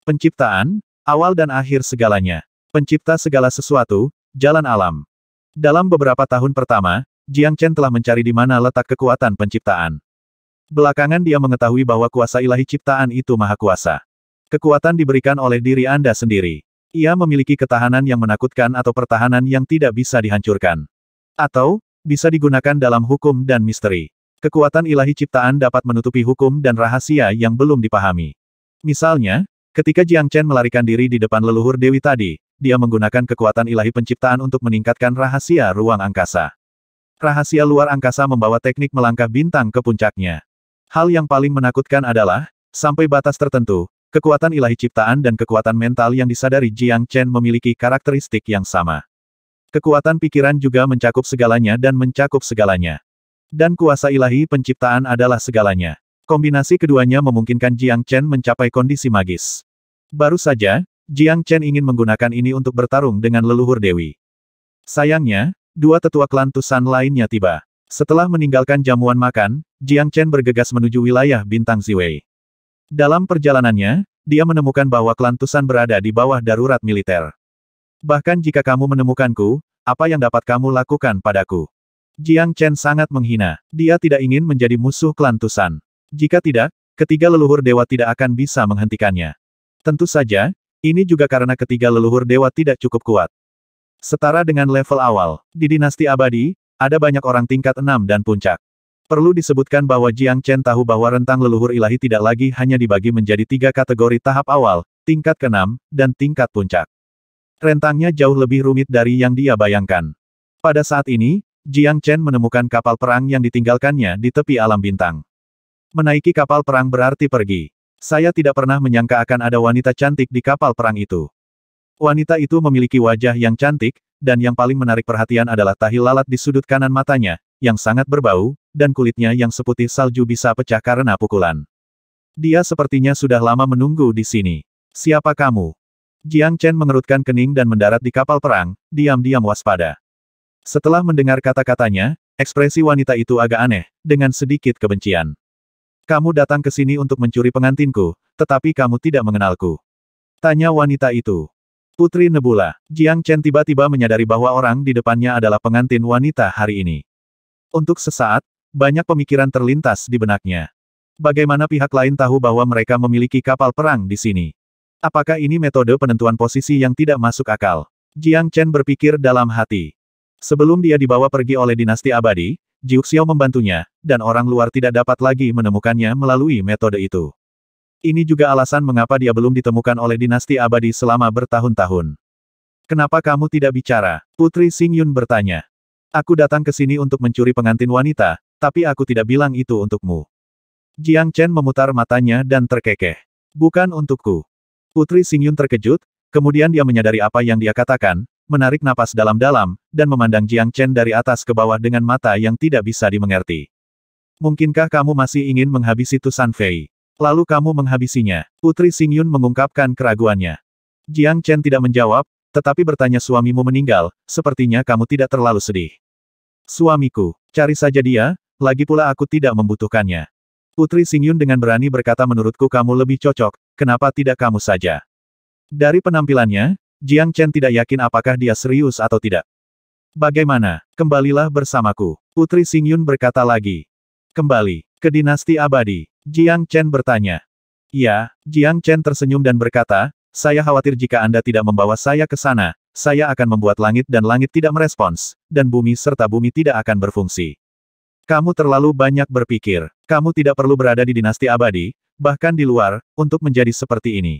Penciptaan, awal dan akhir segalanya. Pencipta segala sesuatu, jalan alam. Dalam beberapa tahun pertama, Jiang Chen telah mencari di mana letak kekuatan penciptaan. Belakangan dia mengetahui bahwa kuasa ilahi ciptaan itu maha kuasa. Kekuatan diberikan oleh diri Anda sendiri. Ia memiliki ketahanan yang menakutkan atau pertahanan yang tidak bisa dihancurkan. Atau, bisa digunakan dalam hukum dan misteri. Kekuatan ilahi ciptaan dapat menutupi hukum dan rahasia yang belum dipahami. Misalnya, ketika Jiang Chen melarikan diri di depan leluhur Dewi tadi, dia menggunakan kekuatan ilahi penciptaan untuk meningkatkan rahasia ruang angkasa. Rahasia luar angkasa membawa teknik melangkah bintang ke puncaknya. Hal yang paling menakutkan adalah, sampai batas tertentu, Kekuatan ilahi ciptaan dan kekuatan mental yang disadari Jiang Chen memiliki karakteristik yang sama. Kekuatan pikiran juga mencakup segalanya dan mencakup segalanya. Dan kuasa ilahi penciptaan adalah segalanya. Kombinasi keduanya memungkinkan Jiang Chen mencapai kondisi magis. Baru saja, Jiang Chen ingin menggunakan ini untuk bertarung dengan leluhur Dewi. Sayangnya, dua tetua klan Tusan lainnya tiba. Setelah meninggalkan jamuan makan, Jiang Chen bergegas menuju wilayah Bintang Ziwei. Dalam perjalanannya, dia menemukan bahwa klan Tusan berada di bawah darurat militer. Bahkan jika kamu menemukanku, apa yang dapat kamu lakukan padaku? Jiang Chen sangat menghina. Dia tidak ingin menjadi musuh Kelantusan. Jika tidak, ketiga leluhur dewa tidak akan bisa menghentikannya. Tentu saja, ini juga karena ketiga leluhur dewa tidak cukup kuat. Setara dengan level awal, di dinasti abadi, ada banyak orang tingkat enam dan puncak. Perlu disebutkan bahwa Jiang Chen tahu bahwa rentang leluhur ilahi tidak lagi hanya dibagi menjadi tiga kategori tahap awal, tingkat keenam, dan tingkat puncak. Rentangnya jauh lebih rumit dari yang dia bayangkan. Pada saat ini, Jiang Chen menemukan kapal perang yang ditinggalkannya di tepi alam bintang. Menaiki kapal perang berarti pergi. Saya tidak pernah menyangka akan ada wanita cantik di kapal perang itu. Wanita itu memiliki wajah yang cantik, dan yang paling menarik perhatian adalah tahi lalat di sudut kanan matanya, yang sangat berbau, dan kulitnya yang seputih salju bisa pecah karena pukulan. Dia sepertinya sudah lama menunggu di sini. Siapa kamu? Jiang Chen mengerutkan kening dan mendarat di kapal perang, diam-diam waspada. Setelah mendengar kata-katanya, ekspresi wanita itu agak aneh, dengan sedikit kebencian. Kamu datang ke sini untuk mencuri pengantinku, tetapi kamu tidak mengenalku. Tanya wanita itu. Putri Nebula, Jiang Chen tiba-tiba menyadari bahwa orang di depannya adalah pengantin wanita hari ini. Untuk sesaat, banyak pemikiran terlintas di benaknya. Bagaimana pihak lain tahu bahwa mereka memiliki kapal perang di sini? Apakah ini metode penentuan posisi yang tidak masuk akal? Jiang Chen berpikir dalam hati. Sebelum dia dibawa pergi oleh dinasti abadi, Jiuxiao membantunya, dan orang luar tidak dapat lagi menemukannya melalui metode itu. Ini juga alasan mengapa dia belum ditemukan oleh dinasti abadi selama bertahun-tahun. Kenapa kamu tidak bicara? Putri Xing Yun bertanya. Aku datang ke sini untuk mencuri pengantin wanita, tapi aku tidak bilang itu untukmu. Jiang Chen memutar matanya dan terkekeh. Bukan untukku. Putri Xing Yun terkejut, Kemudian dia menyadari apa yang dia katakan, menarik napas dalam-dalam, dan memandang Jiang Chen dari atas ke bawah dengan mata yang tidak bisa dimengerti. Mungkinkah kamu masih ingin menghabisi Tusan Fei? Lalu kamu menghabisinya. Putri Xing Yun mengungkapkan keraguannya. Jiang Chen tidak menjawab, tetapi bertanya suamimu meninggal, sepertinya kamu tidak terlalu sedih. Suamiku, cari saja dia, lagi pula aku tidak membutuhkannya. Putri Xing Yun dengan berani berkata menurutku kamu lebih cocok, kenapa tidak kamu saja? Dari penampilannya, Jiang Chen tidak yakin apakah dia serius atau tidak. Bagaimana, kembalilah bersamaku. Putri Yun berkata lagi. Kembali, ke dinasti abadi. Jiang Chen bertanya. Ya, Jiang Chen tersenyum dan berkata, saya khawatir jika Anda tidak membawa saya ke sana, saya akan membuat langit dan langit tidak merespons, dan bumi serta bumi tidak akan berfungsi. Kamu terlalu banyak berpikir, kamu tidak perlu berada di dinasti abadi, bahkan di luar, untuk menjadi seperti ini.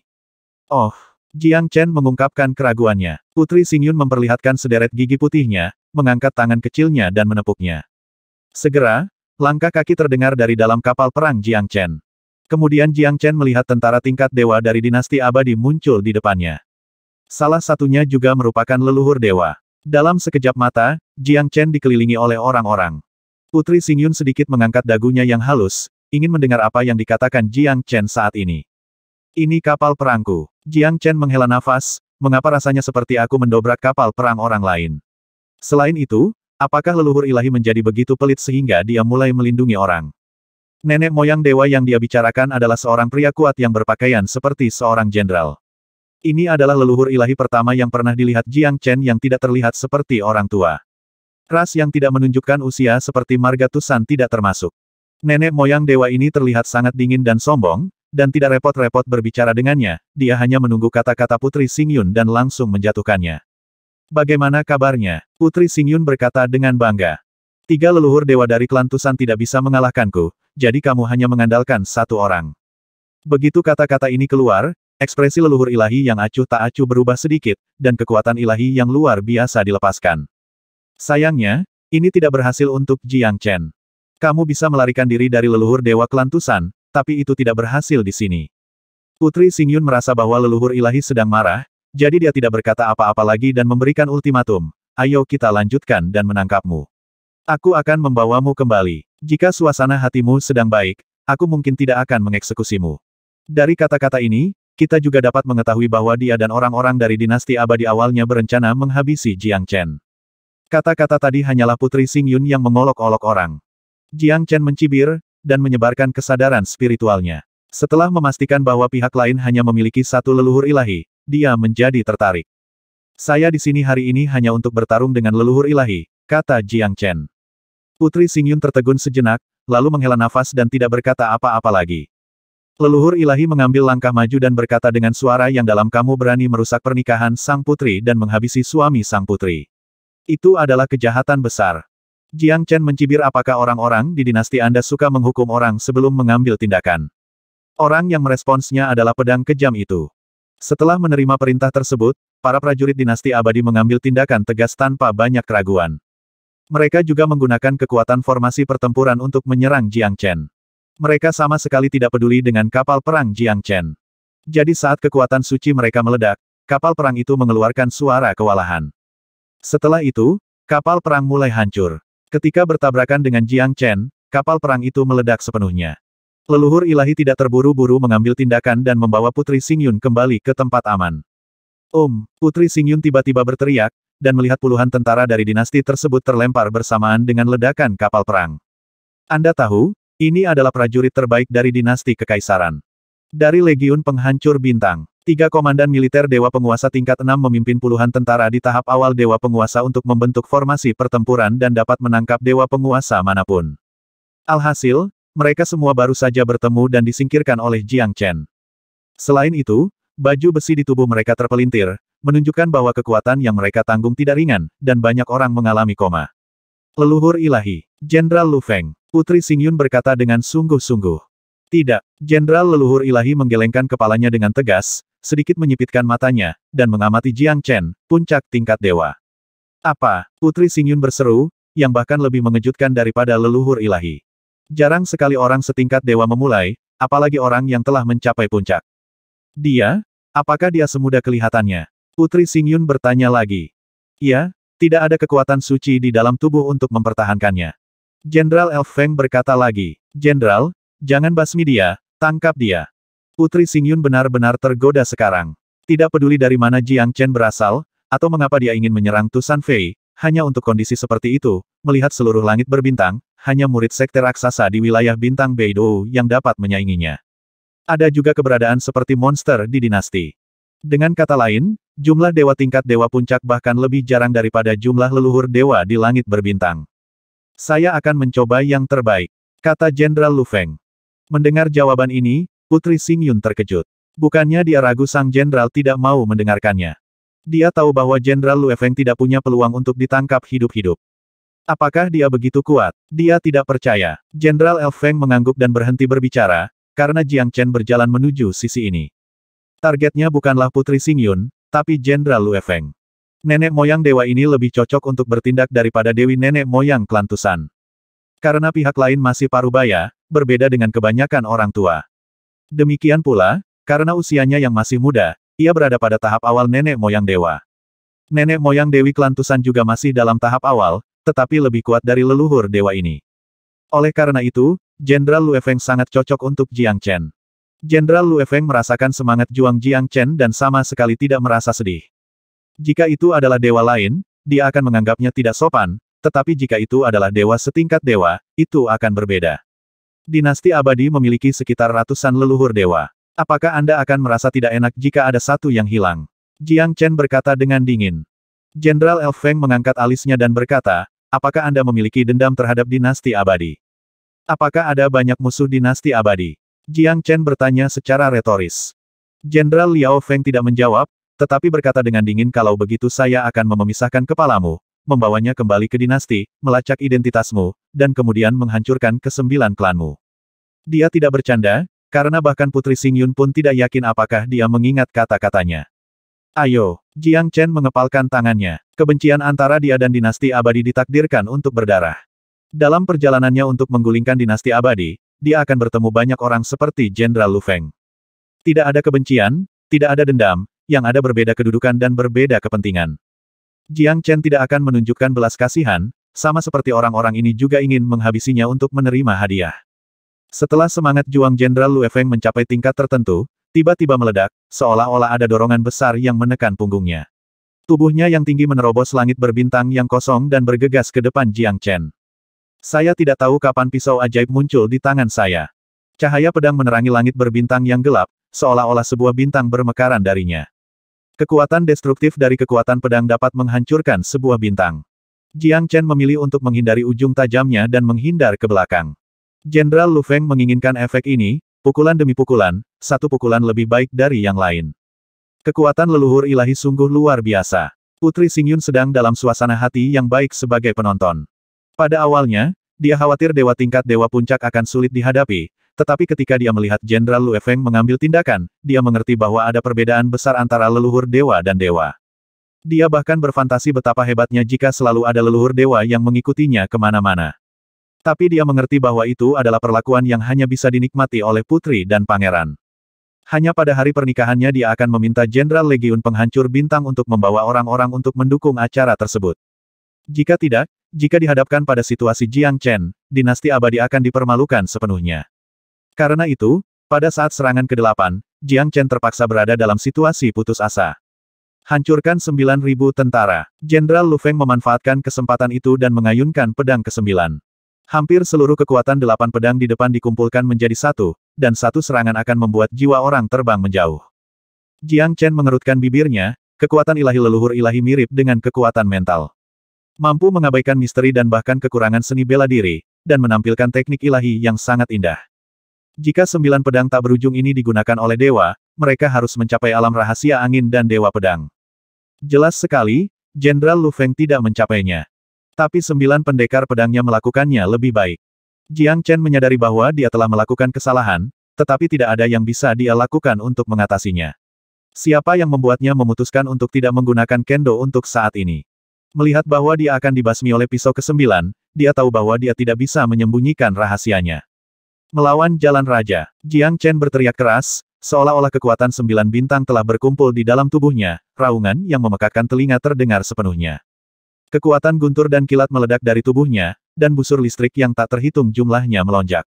Oh, Jiang Chen mengungkapkan keraguannya. Putri Yun memperlihatkan sederet gigi putihnya, mengangkat tangan kecilnya dan menepuknya. Segera, langkah kaki terdengar dari dalam kapal perang Jiang Chen. Kemudian Jiang Chen melihat tentara tingkat dewa dari dinasti abadi muncul di depannya. Salah satunya juga merupakan leluhur dewa. Dalam sekejap mata, Jiang Chen dikelilingi oleh orang-orang. Putri Yun sedikit mengangkat dagunya yang halus, ingin mendengar apa yang dikatakan Jiang Chen saat ini. Ini kapal perangku. Jiang Chen menghela nafas, mengapa rasanya seperti aku mendobrak kapal perang orang lain. Selain itu, apakah leluhur ilahi menjadi begitu pelit sehingga dia mulai melindungi orang? Nenek moyang dewa yang dia bicarakan adalah seorang pria kuat yang berpakaian seperti seorang jenderal. Ini adalah leluhur ilahi pertama yang pernah dilihat Jiang Chen yang tidak terlihat seperti orang tua. Ras yang tidak menunjukkan usia seperti marga Tusan tidak termasuk. Nenek moyang dewa ini terlihat sangat dingin dan sombong, dan tidak repot-repot berbicara dengannya, dia hanya menunggu kata-kata Putri Singyun dan langsung menjatuhkannya. Bagaimana kabarnya? Putri Singyun berkata dengan bangga. Tiga leluhur dewa dari klan tidak bisa mengalahkanku, jadi kamu hanya mengandalkan satu orang. Begitu kata-kata ini keluar, ekspresi leluhur ilahi yang acuh tak acuh berubah sedikit, dan kekuatan ilahi yang luar biasa dilepaskan. Sayangnya, ini tidak berhasil untuk Jiang Chen. Kamu bisa melarikan diri dari leluhur dewa klan tapi itu tidak berhasil di sini. Putri Singyun merasa bahwa leluhur ilahi sedang marah, jadi dia tidak berkata apa-apa lagi dan memberikan ultimatum, ayo kita lanjutkan dan menangkapmu. Aku akan membawamu kembali. Jika suasana hatimu sedang baik, aku mungkin tidak akan mengeksekusimu. Dari kata-kata ini, kita juga dapat mengetahui bahwa dia dan orang-orang dari dinasti abadi awalnya berencana menghabisi Jiang Chen. Kata-kata tadi hanyalah Putri Singyun yang mengolok-olok orang. Jiang Chen mencibir, dan menyebarkan kesadaran spiritualnya. Setelah memastikan bahwa pihak lain hanya memiliki satu leluhur ilahi, dia menjadi tertarik. Saya di sini hari ini hanya untuk bertarung dengan leluhur ilahi, kata Jiang Chen. Putri Xingyun tertegun sejenak, lalu menghela nafas dan tidak berkata apa-apa lagi. Leluhur ilahi mengambil langkah maju dan berkata dengan suara yang dalam kamu berani merusak pernikahan sang putri dan menghabisi suami sang putri. Itu adalah kejahatan besar. Jiang Chen mencibir apakah orang-orang di dinasti Anda suka menghukum orang sebelum mengambil tindakan. Orang yang meresponsnya adalah pedang kejam itu. Setelah menerima perintah tersebut, para prajurit dinasti abadi mengambil tindakan tegas tanpa banyak keraguan. Mereka juga menggunakan kekuatan formasi pertempuran untuk menyerang Jiang Chen. Mereka sama sekali tidak peduli dengan kapal perang Jiang Chen. Jadi saat kekuatan suci mereka meledak, kapal perang itu mengeluarkan suara kewalahan. Setelah itu, kapal perang mulai hancur. Ketika bertabrakan dengan Jiang Chen, kapal perang itu meledak sepenuhnya. Leluhur ilahi tidak terburu-buru mengambil tindakan dan membawa Putri Yun kembali ke tempat aman. Um, Putri Yun tiba-tiba berteriak, dan melihat puluhan tentara dari dinasti tersebut terlempar bersamaan dengan ledakan kapal perang. Anda tahu, ini adalah prajurit terbaik dari dinasti kekaisaran. Dari Legiun Penghancur Bintang. Tiga komandan militer Dewa Penguasa tingkat 6 memimpin puluhan tentara di tahap awal Dewa Penguasa untuk membentuk formasi pertempuran dan dapat menangkap Dewa Penguasa manapun. Alhasil, mereka semua baru saja bertemu dan disingkirkan oleh Jiang Chen. Selain itu, baju besi di tubuh mereka terpelintir, menunjukkan bahwa kekuatan yang mereka tanggung tidak ringan, dan banyak orang mengalami koma. Leluhur ilahi, Jenderal Lu Feng, Putri Xing Yun berkata dengan sungguh-sungguh. Tidak, Jenderal Leluhur Ilahi menggelengkan kepalanya dengan tegas, sedikit menyipitkan matanya, dan mengamati Jiang Chen, puncak tingkat dewa. Apa? Putri Yun berseru, yang bahkan lebih mengejutkan daripada leluhur ilahi. Jarang sekali orang setingkat dewa memulai, apalagi orang yang telah mencapai puncak. Dia? Apakah dia semudah kelihatannya? Putri Yun bertanya lagi. ya tidak ada kekuatan suci di dalam tubuh untuk mempertahankannya. Jenderal Elf Feng berkata lagi, Jenderal, jangan basmi dia, tangkap dia. Putri Singyun benar-benar tergoda sekarang. Tidak peduli dari mana Jiang Chen berasal, atau mengapa dia ingin menyerang Tusan Fei, hanya untuk kondisi seperti itu, melihat seluruh langit berbintang, hanya murid sekte raksasa di wilayah bintang Beidou yang dapat menyainginya. Ada juga keberadaan seperti monster di dinasti. Dengan kata lain, jumlah dewa tingkat dewa puncak bahkan lebih jarang daripada jumlah leluhur dewa di langit berbintang. Saya akan mencoba yang terbaik, kata Jenderal Lu Feng. Mendengar jawaban ini, Putri Xing Yun terkejut. Bukannya dia ragu sang jenderal tidak mau mendengarkannya. Dia tahu bahwa Jenderal Lu Feng tidak punya peluang untuk ditangkap hidup-hidup. Apakah dia begitu kuat? Dia tidak percaya. Jenderal Feng mengangguk dan berhenti berbicara, karena Jiang Chen berjalan menuju sisi ini. Targetnya bukanlah Putri Xing Yun, tapi Jenderal Lu Feng. Nenek moyang dewa ini lebih cocok untuk bertindak daripada Dewi Nenek Moyang Kelantusan. Karena pihak lain masih parubaya, berbeda dengan kebanyakan orang tua. Demikian pula, karena usianya yang masih muda, ia berada pada tahap awal nenek moyang dewa. Nenek moyang Dewi Kelantusan juga masih dalam tahap awal, tetapi lebih kuat dari leluhur dewa ini. Oleh karena itu, Jenderal Lu Efeng sangat cocok untuk Jiang Chen. Jenderal Lu Efeng merasakan semangat juang Jiang Chen dan sama sekali tidak merasa sedih. Jika itu adalah dewa lain, dia akan menganggapnya tidak sopan, tetapi jika itu adalah dewa setingkat dewa, itu akan berbeda. Dinasti abadi memiliki sekitar ratusan leluhur dewa. Apakah Anda akan merasa tidak enak jika ada satu yang hilang? Jiang Chen berkata dengan dingin. Jenderal El Feng mengangkat alisnya dan berkata, apakah Anda memiliki dendam terhadap dinasti abadi? Apakah ada banyak musuh dinasti abadi? Jiang Chen bertanya secara retoris. Jenderal Liao Feng tidak menjawab, tetapi berkata dengan dingin kalau begitu saya akan memisahkan kepalamu, membawanya kembali ke dinasti, melacak identitasmu, dan kemudian menghancurkan kesembilan klanmu. Dia tidak bercanda, karena bahkan Putri Sing Yun pun tidak yakin apakah dia mengingat kata-katanya. Ayo, Jiang Chen mengepalkan tangannya. Kebencian antara dia dan dinasti abadi ditakdirkan untuk berdarah. Dalam perjalanannya untuk menggulingkan dinasti abadi, dia akan bertemu banyak orang seperti Jenderal Lu Feng. Tidak ada kebencian, tidak ada dendam, yang ada berbeda kedudukan dan berbeda kepentingan. Jiang Chen tidak akan menunjukkan belas kasihan, sama seperti orang-orang ini juga ingin menghabisinya untuk menerima hadiah. Setelah semangat juang Jenderal Lu Feng mencapai tingkat tertentu, tiba-tiba meledak, seolah-olah ada dorongan besar yang menekan punggungnya. Tubuhnya yang tinggi menerobos langit berbintang yang kosong dan bergegas ke depan Jiang Chen. Saya tidak tahu kapan pisau ajaib muncul di tangan saya. Cahaya pedang menerangi langit berbintang yang gelap, seolah-olah sebuah bintang bermekaran darinya. Kekuatan destruktif dari kekuatan pedang dapat menghancurkan sebuah bintang. Jiang Chen memilih untuk menghindari ujung tajamnya dan menghindar ke belakang. Jenderal Lu Feng menginginkan efek ini, pukulan demi pukulan, satu pukulan lebih baik dari yang lain. Kekuatan leluhur ilahi sungguh luar biasa. Putri Xingyun sedang dalam suasana hati yang baik sebagai penonton. Pada awalnya, dia khawatir dewa tingkat dewa puncak akan sulit dihadapi, tetapi ketika dia melihat Jenderal Lu Feng mengambil tindakan, dia mengerti bahwa ada perbedaan besar antara leluhur dewa dan dewa. Dia bahkan berfantasi betapa hebatnya jika selalu ada leluhur dewa yang mengikutinya kemana-mana. Tapi dia mengerti bahwa itu adalah perlakuan yang hanya bisa dinikmati oleh putri dan pangeran. Hanya pada hari pernikahannya dia akan meminta Jenderal Legiun Penghancur Bintang untuk membawa orang-orang untuk mendukung acara tersebut. Jika tidak, jika dihadapkan pada situasi Jiang Chen, dinasti abadi akan dipermalukan sepenuhnya. Karena itu, pada saat serangan ke-8, Jiang Chen terpaksa berada dalam situasi putus asa. Hancurkan 9.000 tentara. Jenderal Lu Feng memanfaatkan kesempatan itu dan mengayunkan pedang ke-9. Hampir seluruh kekuatan delapan pedang di depan dikumpulkan menjadi satu, dan satu serangan akan membuat jiwa orang terbang menjauh. Jiang Chen mengerutkan bibirnya, kekuatan ilahi leluhur ilahi mirip dengan kekuatan mental. Mampu mengabaikan misteri dan bahkan kekurangan seni bela diri, dan menampilkan teknik ilahi yang sangat indah. Jika sembilan pedang tak berujung ini digunakan oleh dewa, mereka harus mencapai alam rahasia angin dan dewa pedang. Jelas sekali, Jenderal Lu Feng tidak mencapainya. Tapi sembilan pendekar pedangnya melakukannya lebih baik. Jiang Chen menyadari bahwa dia telah melakukan kesalahan, tetapi tidak ada yang bisa dia lakukan untuk mengatasinya. Siapa yang membuatnya memutuskan untuk tidak menggunakan kendo untuk saat ini? Melihat bahwa dia akan dibasmi oleh pisau ke-9, dia tahu bahwa dia tidak bisa menyembunyikan rahasianya. Melawan jalan raja, Jiang Chen berteriak keras, seolah-olah kekuatan sembilan bintang telah berkumpul di dalam tubuhnya, raungan yang memekakkan telinga terdengar sepenuhnya. Kekuatan guntur dan kilat meledak dari tubuhnya, dan busur listrik yang tak terhitung jumlahnya melonjak.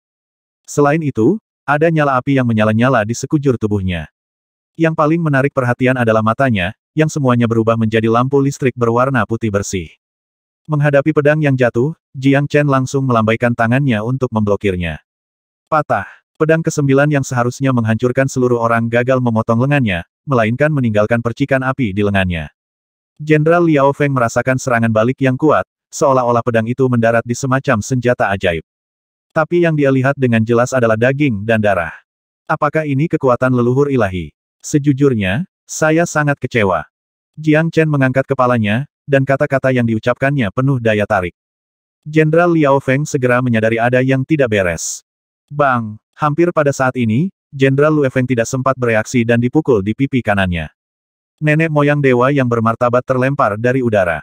Selain itu, ada nyala api yang menyala-nyala di sekujur tubuhnya. Yang paling menarik perhatian adalah matanya, yang semuanya berubah menjadi lampu listrik berwarna putih bersih. Menghadapi pedang yang jatuh, Jiang Chen langsung melambaikan tangannya untuk memblokirnya. Patah. Pedang kesembilan yang seharusnya menghancurkan seluruh orang gagal memotong lengannya, melainkan meninggalkan percikan api di lengannya. Jenderal Liao Feng merasakan serangan balik yang kuat, seolah-olah pedang itu mendarat di semacam senjata ajaib. Tapi yang dia lihat dengan jelas adalah daging dan darah. Apakah ini kekuatan leluhur ilahi? Sejujurnya, saya sangat kecewa. Jiang Chen mengangkat kepalanya, dan kata-kata yang diucapkannya penuh daya tarik. Jenderal Liao Feng segera menyadari ada yang tidak beres. Bang! Hampir pada saat ini, Jenderal Lu Feng tidak sempat bereaksi dan dipukul di pipi kanannya. Nenek moyang dewa yang bermartabat terlempar dari udara.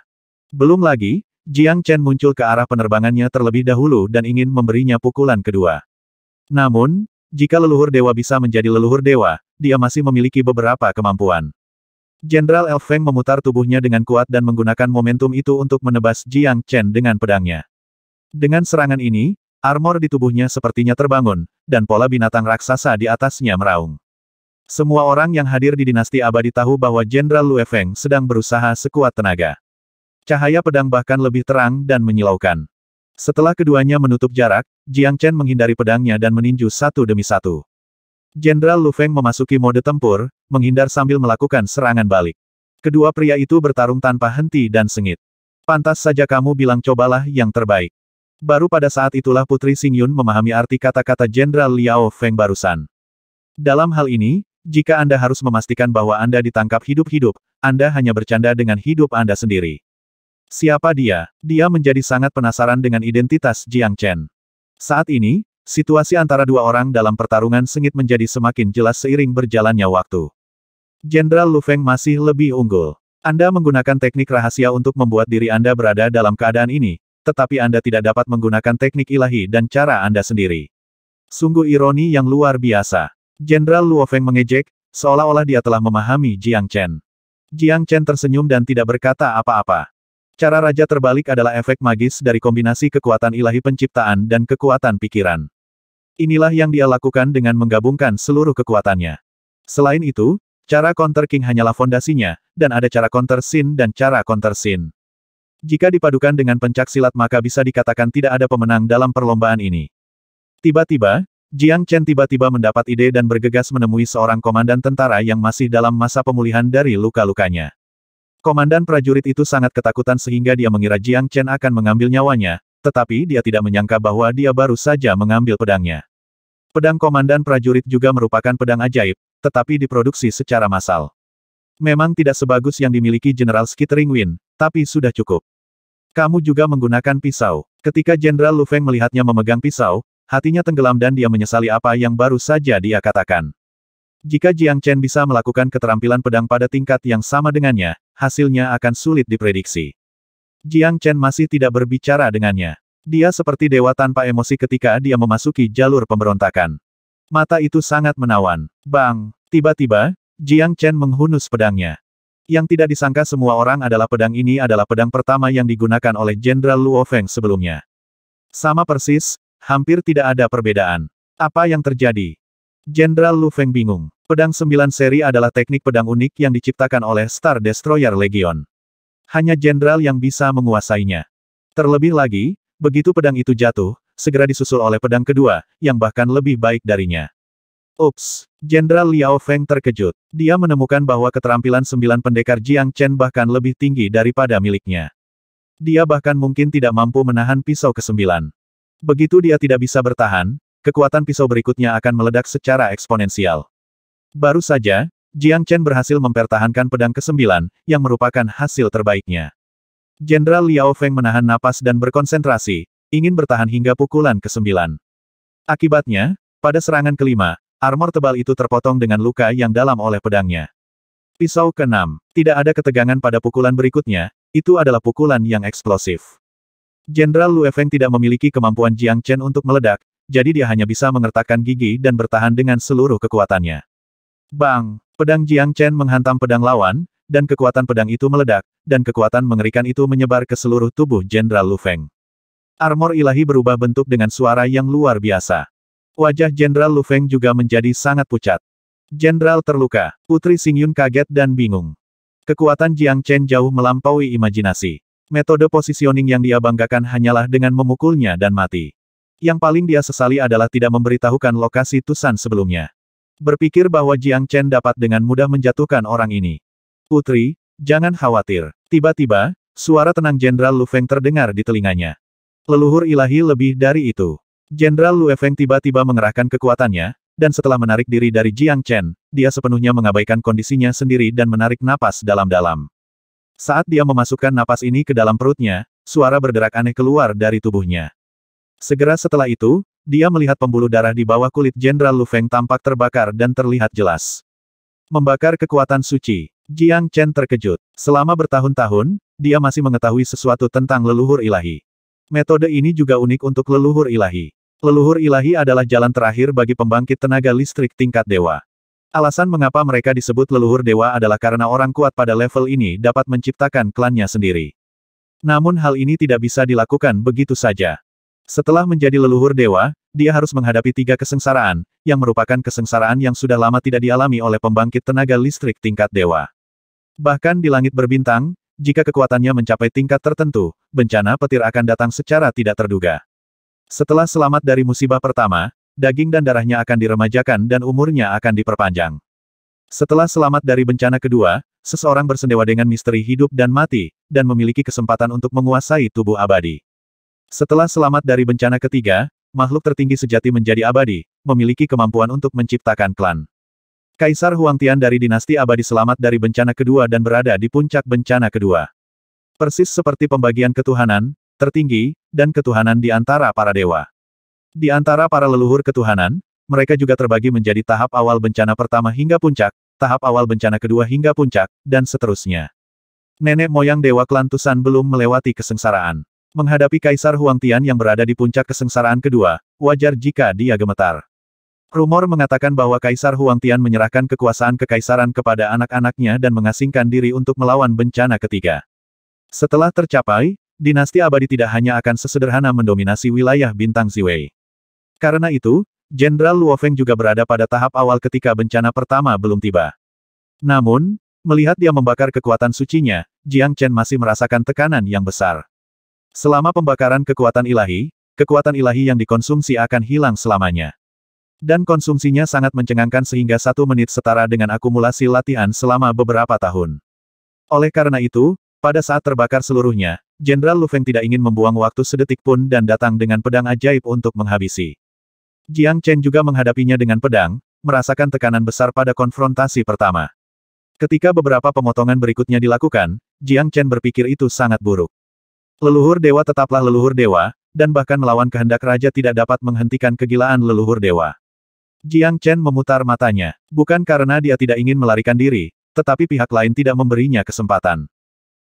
Belum lagi, Jiang Chen muncul ke arah penerbangannya terlebih dahulu dan ingin memberinya pukulan kedua. Namun, jika leluhur dewa bisa menjadi leluhur dewa, dia masih memiliki beberapa kemampuan. Jenderal Feng memutar tubuhnya dengan kuat dan menggunakan momentum itu untuk menebas Jiang Chen dengan pedangnya. Dengan serangan ini, Armor di tubuhnya sepertinya terbangun, dan pola binatang raksasa di atasnya meraung. Semua orang yang hadir di dinasti abadi tahu bahwa Jenderal Lu Feng sedang berusaha sekuat tenaga. Cahaya pedang bahkan lebih terang dan menyilaukan. Setelah keduanya menutup jarak, Jiang Chen menghindari pedangnya dan meninju satu demi satu. Jenderal Lu Feng memasuki mode tempur, menghindar sambil melakukan serangan balik. Kedua pria itu bertarung tanpa henti dan sengit. Pantas saja kamu bilang cobalah yang terbaik. Baru pada saat itulah Putri Singyun memahami arti kata-kata Jenderal Liao Feng barusan. Dalam hal ini, jika Anda harus memastikan bahwa Anda ditangkap hidup-hidup, Anda hanya bercanda dengan hidup Anda sendiri. Siapa dia? Dia menjadi sangat penasaran dengan identitas Jiang Chen. Saat ini, situasi antara dua orang dalam pertarungan sengit menjadi semakin jelas seiring berjalannya waktu. Jenderal Lu Feng masih lebih unggul. Anda menggunakan teknik rahasia untuk membuat diri Anda berada dalam keadaan ini, tetapi Anda tidak dapat menggunakan teknik ilahi dan cara Anda sendiri. Sungguh ironi yang luar biasa. Jenderal Luo Feng mengejek, seolah-olah dia telah memahami Jiang Chen. Jiang Chen tersenyum dan tidak berkata apa-apa. Cara raja terbalik adalah efek magis dari kombinasi kekuatan ilahi penciptaan dan kekuatan pikiran. Inilah yang dia lakukan dengan menggabungkan seluruh kekuatannya. Selain itu, cara counter king hanyalah fondasinya, dan ada cara counter sin dan cara counter sin. Jika dipadukan dengan pencak silat maka bisa dikatakan tidak ada pemenang dalam perlombaan ini. Tiba-tiba, Jiang Chen tiba-tiba mendapat ide dan bergegas menemui seorang komandan tentara yang masih dalam masa pemulihan dari luka-lukanya. Komandan prajurit itu sangat ketakutan sehingga dia mengira Jiang Chen akan mengambil nyawanya, tetapi dia tidak menyangka bahwa dia baru saja mengambil pedangnya. Pedang komandan prajurit juga merupakan pedang ajaib, tetapi diproduksi secara massal. Memang tidak sebagus yang dimiliki General Skittering Win, tapi sudah cukup. Kamu juga menggunakan pisau. Ketika Jenderal Lu Feng melihatnya memegang pisau, hatinya tenggelam dan dia menyesali apa yang baru saja dia katakan. Jika Jiang Chen bisa melakukan keterampilan pedang pada tingkat yang sama dengannya, hasilnya akan sulit diprediksi. Jiang Chen masih tidak berbicara dengannya. Dia seperti dewa tanpa emosi ketika dia memasuki jalur pemberontakan. Mata itu sangat menawan. Bang! Tiba-tiba, Jiang Chen menghunus pedangnya. Yang tidak disangka semua orang adalah pedang ini adalah pedang pertama yang digunakan oleh Jenderal Luo Feng sebelumnya. Sama persis, hampir tidak ada perbedaan. Apa yang terjadi? Jenderal Lu Feng bingung. Pedang sembilan seri adalah teknik pedang unik yang diciptakan oleh Star Destroyer Legion. Hanya jenderal yang bisa menguasainya. Terlebih lagi, begitu pedang itu jatuh, segera disusul oleh pedang kedua, yang bahkan lebih baik darinya. Ups! Jenderal Liao Feng terkejut. Dia menemukan bahwa keterampilan sembilan pendekar Jiang Chen bahkan lebih tinggi daripada miliknya. Dia bahkan mungkin tidak mampu menahan pisau kesembilan. Begitu dia tidak bisa bertahan, kekuatan pisau berikutnya akan meledak secara eksponensial. Baru saja, Jiang Chen berhasil mempertahankan pedang kesembilan, yang merupakan hasil terbaiknya. Jenderal Liao Feng menahan napas dan berkonsentrasi, ingin bertahan hingga pukulan kesembilan. Akibatnya, pada serangan kelima, Armor tebal itu terpotong dengan luka yang dalam oleh pedangnya. Pisau keenam. Tidak ada ketegangan pada pukulan berikutnya, itu adalah pukulan yang eksplosif. Jenderal Lu Feng tidak memiliki kemampuan Jiang Chen untuk meledak, jadi dia hanya bisa mengertakkan gigi dan bertahan dengan seluruh kekuatannya. Bang! Pedang Jiang Chen menghantam pedang lawan, dan kekuatan pedang itu meledak, dan kekuatan mengerikan itu menyebar ke seluruh tubuh Jenderal Lu Feng. Armor ilahi berubah bentuk dengan suara yang luar biasa. Wajah Jenderal Lu Feng juga menjadi sangat pucat. Jenderal terluka, Putri Singyun kaget dan bingung. Kekuatan Jiang Chen jauh melampaui imajinasi. Metode positioning yang dia banggakan hanyalah dengan memukulnya dan mati. Yang paling dia sesali adalah tidak memberitahukan lokasi Tusan sebelumnya. Berpikir bahwa Jiang Chen dapat dengan mudah menjatuhkan orang ini. Putri, jangan khawatir. Tiba-tiba, suara tenang Jenderal Lu Feng terdengar di telinganya. Leluhur ilahi lebih dari itu. Jenderal Lu Feng tiba-tiba mengerahkan kekuatannya, dan setelah menarik diri dari Jiang Chen, dia sepenuhnya mengabaikan kondisinya sendiri dan menarik napas dalam-dalam. Saat dia memasukkan napas ini ke dalam perutnya, suara berderak aneh keluar dari tubuhnya. Segera setelah itu, dia melihat pembuluh darah di bawah kulit Jenderal Lu Feng tampak terbakar dan terlihat jelas. Membakar kekuatan suci, Jiang Chen terkejut. Selama bertahun-tahun, dia masih mengetahui sesuatu tentang leluhur ilahi. Metode ini juga unik untuk leluhur ilahi. Leluhur ilahi adalah jalan terakhir bagi pembangkit tenaga listrik tingkat dewa. Alasan mengapa mereka disebut leluhur dewa adalah karena orang kuat pada level ini dapat menciptakan klannya sendiri. Namun hal ini tidak bisa dilakukan begitu saja. Setelah menjadi leluhur dewa, dia harus menghadapi tiga kesengsaraan, yang merupakan kesengsaraan yang sudah lama tidak dialami oleh pembangkit tenaga listrik tingkat dewa. Bahkan di langit berbintang, jika kekuatannya mencapai tingkat tertentu, bencana petir akan datang secara tidak terduga. Setelah selamat dari musibah pertama, daging dan darahnya akan diremajakan dan umurnya akan diperpanjang. Setelah selamat dari bencana kedua, seseorang bersendewa dengan misteri hidup dan mati, dan memiliki kesempatan untuk menguasai tubuh abadi. Setelah selamat dari bencana ketiga, makhluk tertinggi sejati menjadi abadi, memiliki kemampuan untuk menciptakan klan. Kaisar Huang Tian dari dinasti abadi selamat dari bencana kedua dan berada di puncak bencana kedua. Persis seperti pembagian ketuhanan, tertinggi, dan ketuhanan di antara para dewa. Di antara para leluhur ketuhanan, mereka juga terbagi menjadi tahap awal bencana pertama hingga puncak, tahap awal bencana kedua hingga puncak, dan seterusnya. Nenek moyang Dewa kelantusan belum melewati kesengsaraan. Menghadapi Kaisar Huang Tian yang berada di puncak kesengsaraan kedua, wajar jika dia gemetar. Rumor mengatakan bahwa Kaisar Huang Tian menyerahkan kekuasaan kekaisaran kepada anak-anaknya dan mengasingkan diri untuk melawan bencana ketiga. Setelah tercapai, dinasti abadi tidak hanya akan sesederhana mendominasi wilayah bintang Ziwei. Karena itu, Jenderal Luofeng juga berada pada tahap awal ketika bencana pertama belum tiba. Namun, melihat dia membakar kekuatan sucinya, Jiang Chen masih merasakan tekanan yang besar. Selama pembakaran kekuatan ilahi, kekuatan ilahi yang dikonsumsi akan hilang selamanya. Dan konsumsinya sangat mencengangkan sehingga satu menit setara dengan akumulasi latihan selama beberapa tahun. Oleh karena itu, pada saat terbakar seluruhnya, Jenderal Lu Feng tidak ingin membuang waktu sedetik pun dan datang dengan pedang ajaib untuk menghabisi. Jiang Chen juga menghadapinya dengan pedang, merasakan tekanan besar pada konfrontasi pertama. Ketika beberapa pemotongan berikutnya dilakukan, Jiang Chen berpikir itu sangat buruk. Leluhur dewa tetaplah leluhur dewa, dan bahkan melawan kehendak raja tidak dapat menghentikan kegilaan leluhur dewa. Jiang Chen memutar matanya, bukan karena dia tidak ingin melarikan diri, tetapi pihak lain tidak memberinya kesempatan.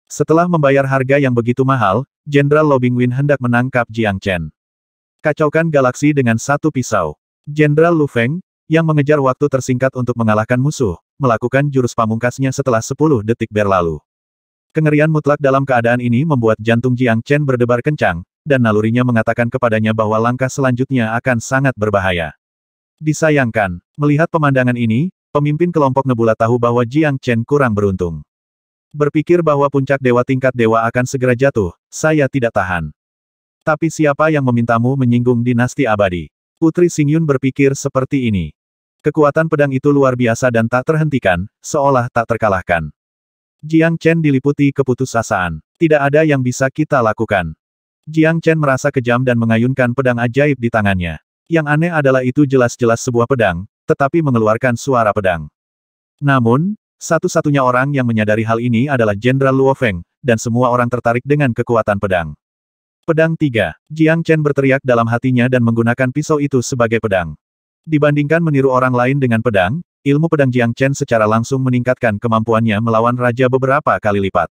Setelah membayar harga yang begitu mahal, Jenderal Lobing Win hendak menangkap Jiang Chen. Kacaukan galaksi dengan satu pisau. Jenderal Lu Feng, yang mengejar waktu tersingkat untuk mengalahkan musuh, melakukan jurus pamungkasnya setelah 10 detik berlalu. Kengerian mutlak dalam keadaan ini membuat jantung Jiang Chen berdebar kencang, dan nalurinya mengatakan kepadanya bahwa langkah selanjutnya akan sangat berbahaya. Disayangkan, melihat pemandangan ini, pemimpin kelompok Nebula tahu bahwa Jiang Chen kurang beruntung. Berpikir bahwa puncak dewa tingkat dewa akan segera jatuh, saya tidak tahan. Tapi siapa yang memintamu menyinggung dinasti abadi? Putri Xingyun berpikir seperti ini. Kekuatan pedang itu luar biasa dan tak terhentikan, seolah tak terkalahkan. Jiang Chen diliputi keputusasaan. Tidak ada yang bisa kita lakukan. Jiang Chen merasa kejam dan mengayunkan pedang ajaib di tangannya. Yang aneh adalah itu jelas-jelas sebuah pedang, tetapi mengeluarkan suara pedang. Namun, satu-satunya orang yang menyadari hal ini adalah Jenderal Luo Feng, dan semua orang tertarik dengan kekuatan pedang. Pedang 3. Jiang Chen berteriak dalam hatinya dan menggunakan pisau itu sebagai pedang. Dibandingkan meniru orang lain dengan pedang, ilmu pedang Jiang Chen secara langsung meningkatkan kemampuannya melawan raja beberapa kali lipat.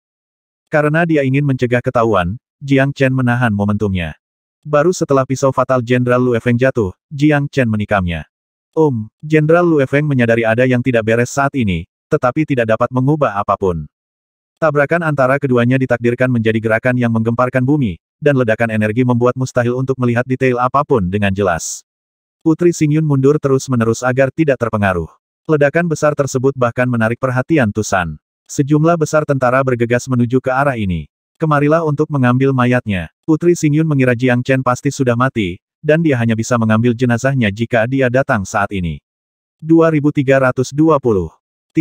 Karena dia ingin mencegah ketahuan, Jiang Chen menahan momentumnya. Baru setelah pisau fatal Jenderal Lu Feng jatuh, Jiang Chen menikamnya. um, Jenderal Lu Feng menyadari ada yang tidak beres saat ini, tetapi tidak dapat mengubah apapun. Tabrakan antara keduanya ditakdirkan menjadi gerakan yang menggemparkan bumi, dan ledakan energi membuat mustahil untuk melihat detail apapun dengan jelas. Putri Singyun mundur terus-menerus agar tidak terpengaruh. Ledakan besar tersebut bahkan menarik perhatian Tusan. Sejumlah besar tentara bergegas menuju ke arah ini. Kemarilah untuk mengambil mayatnya. Putri Singyun mengira Jiang Chen pasti sudah mati, dan dia hanya bisa mengambil jenazahnya jika dia datang saat ini. 2320